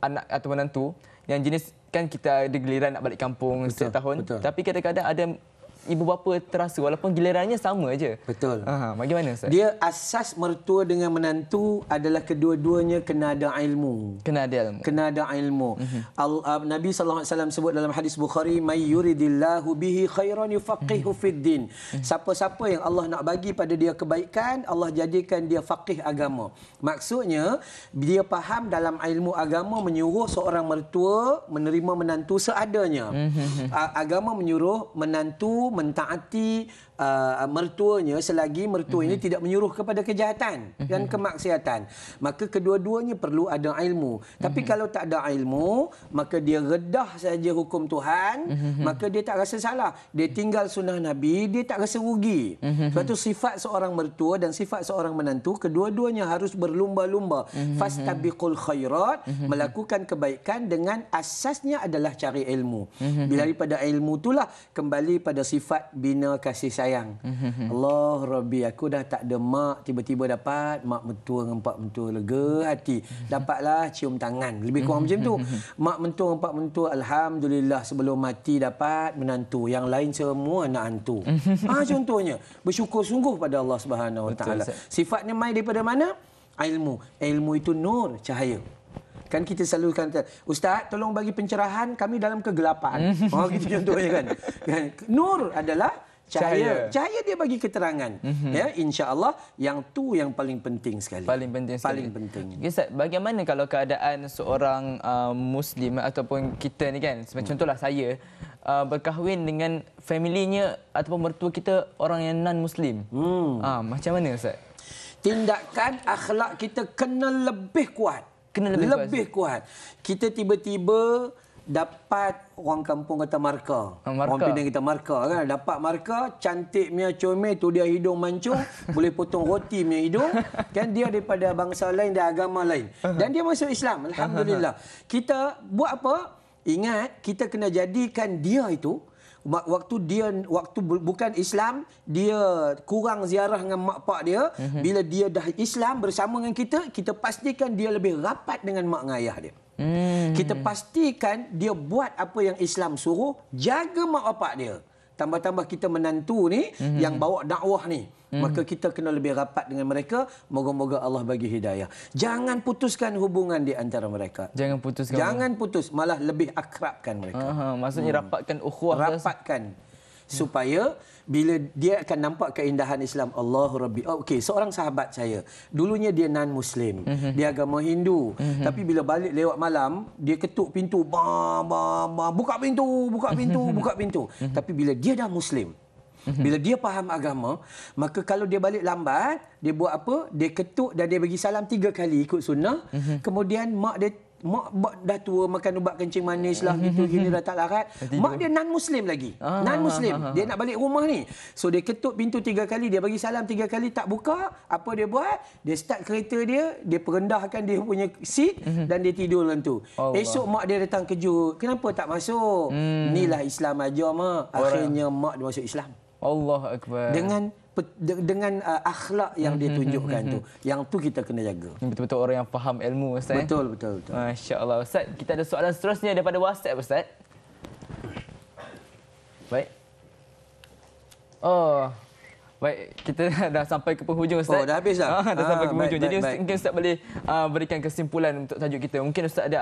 [SPEAKER 1] anak atau menantu yang jenis kan kita ada geliran nak balik kampung betul, setiap tahun betul. tapi kadang-kadang ada ibu bapa terasa walaupun gilirannya sama aja. Betul. Ha, bagaimana Ustaz?
[SPEAKER 2] Dia asas mertua dengan menantu adalah kedua-duanya kena ada ilmu. Kena ada ilmu. Kena ada ilmu. Mm-hmm. Al, uh, Nabi sallallahu alaihi wasallam sebut dalam hadis Bukhari may yuridillahu bihi khairan yufaqihu mhm. fid din. Mm-hmm. Siapa-siapa yang Allah nak bagi pada dia kebaikan, Allah jadikan dia faqih agama. Maksudnya dia faham dalam ilmu agama menyuruh seorang mertua menerima menantu seadanya. Mm-hmm. agama menyuruh menantu mentaati Uh, uh, mertuanya selagi mertua mm -hmm. ini mhm. tidak menyuruh kepada kejahatan mm -hmm. dan mhm. kemaksiatan maka kedua-duanya perlu ada ilmu mm -hmm. tapi mhm. kalau tak ada ilmu maka dia redah saja hukum Tuhan mm -hmm. maka dia tak rasa salah dia tinggal sunnah Nabi dia tak rasa rugi mm -hmm. sebab sifat seorang mertua dan sifat seorang menantu kedua-duanya harus berlumba-lumba mm -hmm. fastabiqul khairat mm -hmm. melakukan kebaikan dengan asasnya adalah cari ilmu mm -hmm. bila daripada ilmu itulah kembali pada sifat bina kasih sayang sayang. Mm-hmm. Allah Rabbi, aku dah tak ada mak. Tiba-tiba dapat mak mentua dengan pak mentua lega hati. Mm-hmm. Dapatlah cium tangan. Lebih kurang mm-hmm. macam tu. Mm-hmm. Mak mentua dengan pak mentua, Alhamdulillah sebelum mati dapat menantu. Yang lain semua nak hantu. Mm-hmm. Ha, contohnya, bersyukur sungguh pada Allah Subhanahu SWT. Betul, Sifatnya mai daripada mana? Ilmu. Ilmu itu nur, cahaya. Kan kita selalu kata, Ustaz, tolong bagi pencerahan kami dalam kegelapan. Mm-hmm. Oh, gitu contohnya kan. [LAUGHS] kan? Nur adalah cahaya. Cahaya dia bagi keterangan. Mm-hmm. Ya, insya-Allah yang tu yang paling penting sekali. Paling penting sekali. Paling penting. Okay,
[SPEAKER 1] Ustaz, bagaimana kalau keadaan seorang uh, muslim ataupun kita ni kan, sebagai hmm. contohlah saya uh, berkahwin dengan familinya ataupun mertua kita orang yang non muslim. Hmm. Uh, macam mana Ustaz? Tindakan
[SPEAKER 2] akhlak kita kena lebih kuat. Kena lebih, lebih kuat. Lebih kuat. Kita tiba-tiba dapat orang kampung kata marka. Ah, marka. Orang Pinang kita marka kan. Dapat marka, cantik punya comel, tu dia hidung mancung, [LAUGHS] boleh potong roti punya hidung. Kan dia daripada bangsa lain dan agama lain. Ah. Dan dia masuk Islam, ah, Alhamdulillah. Kita buat apa? Ingat, kita kena jadikan dia itu, waktu dia waktu bukan Islam dia kurang ziarah dengan mak pak dia mhm. bila dia dah Islam bersama dengan kita kita pastikan dia lebih rapat dengan mak ayah dia Hmm. Kita pastikan dia buat apa yang Islam suruh, jaga mak bapak dia. Tambah-tambah kita menantu ni hmm. yang bawa dakwah ni. Hmm. Maka kita kena lebih rapat dengan mereka. Moga-moga Allah bagi hidayah. Jangan putuskan hubungan di antara mereka. Jangan putuskan. Jangan putus. Malah lebih akrabkan mereka. Aha, maksudnya hmm. rapatkan ukhwah. Rapatkan. Ke supaya bila dia akan nampak keindahan Islam Allah Rabbi oh, okey seorang sahabat saya dulunya dia non muslim mm-hmm. dia agama Hindu mm-hmm. tapi bila balik lewat malam dia ketuk pintu ba ba ba buka pintu buka pintu mhm. buka pintu mm-hmm. tapi bila dia dah muslim mhm. bila dia faham agama maka kalau dia balik lambat dia buat apa dia ketuk dan dia bagi salam tiga kali ikut sunnah mhm. kemudian mak dia mak dah tua makan ubat kencing manis lah gitu [LAUGHS] gini dah tak larat mak dia non muslim lagi ah, ah, non muslim ah, dia nak balik rumah ni so dia ketuk pintu tiga kali dia bagi salam tiga kali tak buka apa dia buat dia start kereta dia dia perendahkan dia punya seat mhm. dan dia tidur dalam tu Allah. esok mak dia datang kejut kenapa tak masuk hmm. inilah Islam aja mak akhirnya mak dia masuk Islam Allah akbar dengan dengan uh, akhlak yang dia hmm, hmm, tunjukkan hmm, tu. Yang tu
[SPEAKER 1] kita kena jaga. Betul-betul orang yang faham ilmu Ustaz. Eh? Betul, betul, betul. masya Ustaz. Kita ada soalan seterusnya daripada WhatsApp Ustaz. Baik. Oh, Baik, kita [LAUGHS] dah sampai ke penghujung Ustaz. Oh, dah habis dah. Ha, [LAUGHS] dah ha, sampai ah, ke penghujung. Jadi baik. mungkin Ustaz boleh uh, berikan kesimpulan untuk tajuk kita. Mungkin Ustaz ada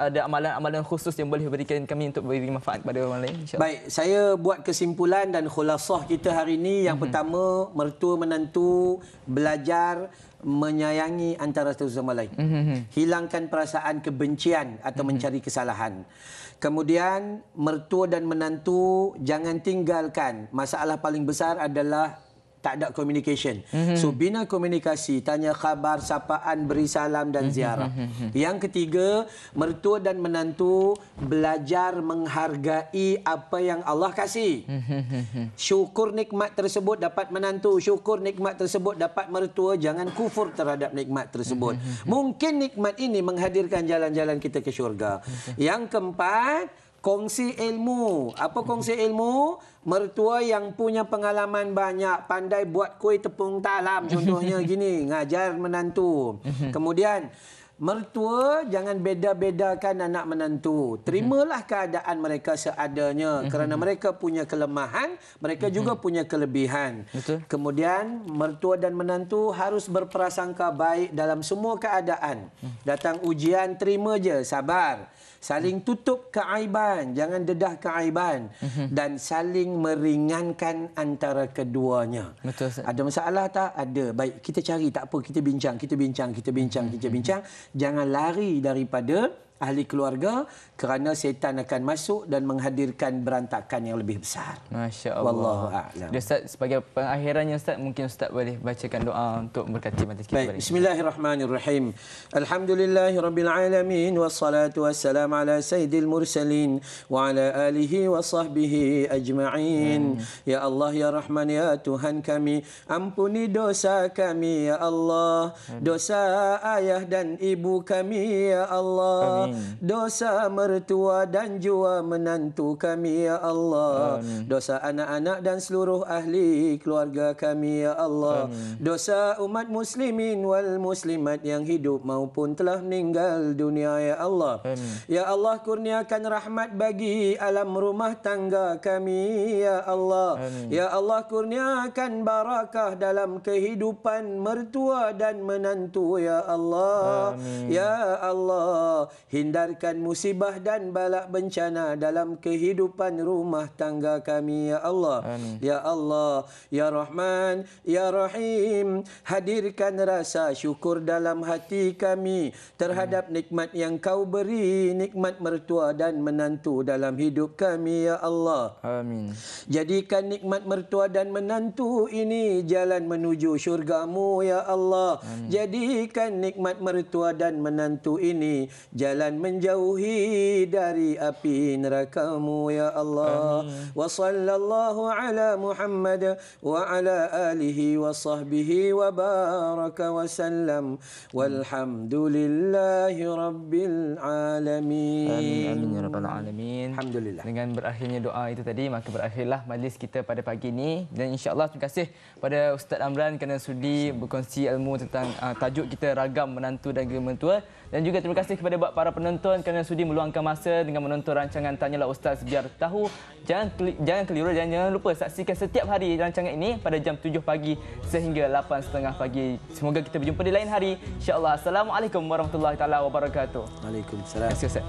[SPEAKER 1] ada amalan-amalan khusus yang boleh berikan kami untuk beri manfaat kepada orang lain insya-Allah. Baik,
[SPEAKER 2] saya buat kesimpulan dan khulasah kita hari ini yang mm-hmm. pertama mertua menantu belajar menyayangi antara satu sama lain. Mm-hmm. Hilangkan perasaan kebencian atau mm-hmm. mencari kesalahan. Kemudian mertua dan menantu jangan tinggalkan. Masalah paling besar adalah tak ada communication. Mm -hmm. So bina komunikasi, tanya khabar, sapaan, beri salam dan mhm, ziarah. Mm -hmm. Yang ketiga, mertua dan menantu belajar menghargai apa yang Allah kasih.
[SPEAKER 3] Mm -hmm.
[SPEAKER 2] Syukur nikmat tersebut dapat menantu, syukur nikmat tersebut dapat mertua, jangan kufur terhadap nikmat tersebut. Mm -hmm. Mungkin nikmat ini menghadirkan jalan-jalan kita ke syurga. Mm -hmm. Yang keempat, kongsi ilmu. Apa kongsi ilmu? mertua yang punya pengalaman banyak pandai buat kuih tepung talam [LAUGHS] contohnya gini ngajar menantu [LAUGHS] kemudian mertua jangan beda-bedakan anak menantu terimalah [LAUGHS] keadaan mereka seadanya kerana mereka punya kelemahan mereka juga punya kelebihan kemudian mertua dan menantu harus berprasangka baik dalam semua keadaan datang ujian terima je sabar saling tutup keaiban jangan dedah keaiban mhm. dan saling meringankan antara keduanya betul Ustaz. ada masalah tak ada baik kita cari tak apa kita bincang kita bincang kita bincang kita mhm. bincang jangan lari daripada ahli keluarga kerana syaitan akan masuk dan menghadirkan berantakan yang lebih besar.
[SPEAKER 1] Masya Allah. Wallahu a'lam. sebagai pengakhirannya Ustaz mungkin Ustaz boleh bacakan doa untuk berkati mati kita. Baik.
[SPEAKER 2] Bismillahirrahmanirrahim. Alhamdulillahirabbil alamin wassalatu wassalamu ala sayyidil mursalin wa ala alihi wa sahbihi ajma'in. Hmm. Ya Allah ya Rahman ya Tuhan kami, ampuni dosa kami ya Allah. Dosa ayah dan ibu kami ya Allah. Amin dosa mertua dan jua menantu kami ya Allah Amin. dosa anak-anak dan seluruh ahli keluarga kami ya Allah Amin. dosa umat muslimin wal muslimat yang hidup maupun telah meninggal dunia ya Allah Amin. ya Allah kurniakan rahmat bagi alam rumah tangga kami ya Allah Amin. ya Allah kurniakan barakah dalam kehidupan mertua dan menantu ya Allah Amin. ya Allah Hindarkan musibah dan balak bencana dalam kehidupan rumah tangga kami, Ya Allah. Amin. Ya Allah, Ya Rahman, Ya Rahim. Hadirkan rasa syukur dalam hati kami terhadap Amin. nikmat yang kau beri, nikmat mertua dan menantu dalam hidup kami, Ya Allah. Amin. Jadikan nikmat mertua dan menantu ini jalan menuju syurgamu, Ya Allah. Amin. Jadikan nikmat mertua dan menantu ini jalan dan menjauhi dari api nerakamu ya Allah. Wa sallallahu ala Muhammad wa ala alihi wa sahbihi wa baraka wa sallam. Walhamdulillahi rabbil alamin. Amin. Amin. Ya
[SPEAKER 1] Rabbil Alamin. Alhamdulillah. Dengan berakhirnya doa itu tadi, maka berakhirlah majlis kita pada pagi ini. Dan insyaAllah terima kasih pada Ustaz Amran kerana sudi berkongsi ilmu tentang ah, tajuk kita ragam menantu dan gemetua. Dan juga terima kasih kepada buat para penonton kerana sudi meluangkan masa dengan menonton rancangan Tanyalah Ustaz biar tahu. Jangan jangan keliru dan jangan lupa saksikan setiap hari rancangan ini pada jam 7 pagi sehingga 8.30 pagi. Semoga kita berjumpa di lain hari. InsyaAllah. Assalamualaikum warahmatullahi taala wabarakatuh. Waalaikumsalam. Terima kasih Ustaz.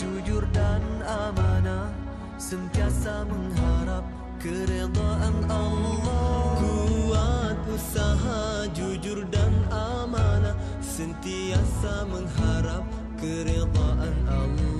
[SPEAKER 3] jujur dan amanah
[SPEAKER 4] sentiasa mengharap keredaan Allah kuat usaha jujur dan amanah sentiasa mengharap keridaan Allah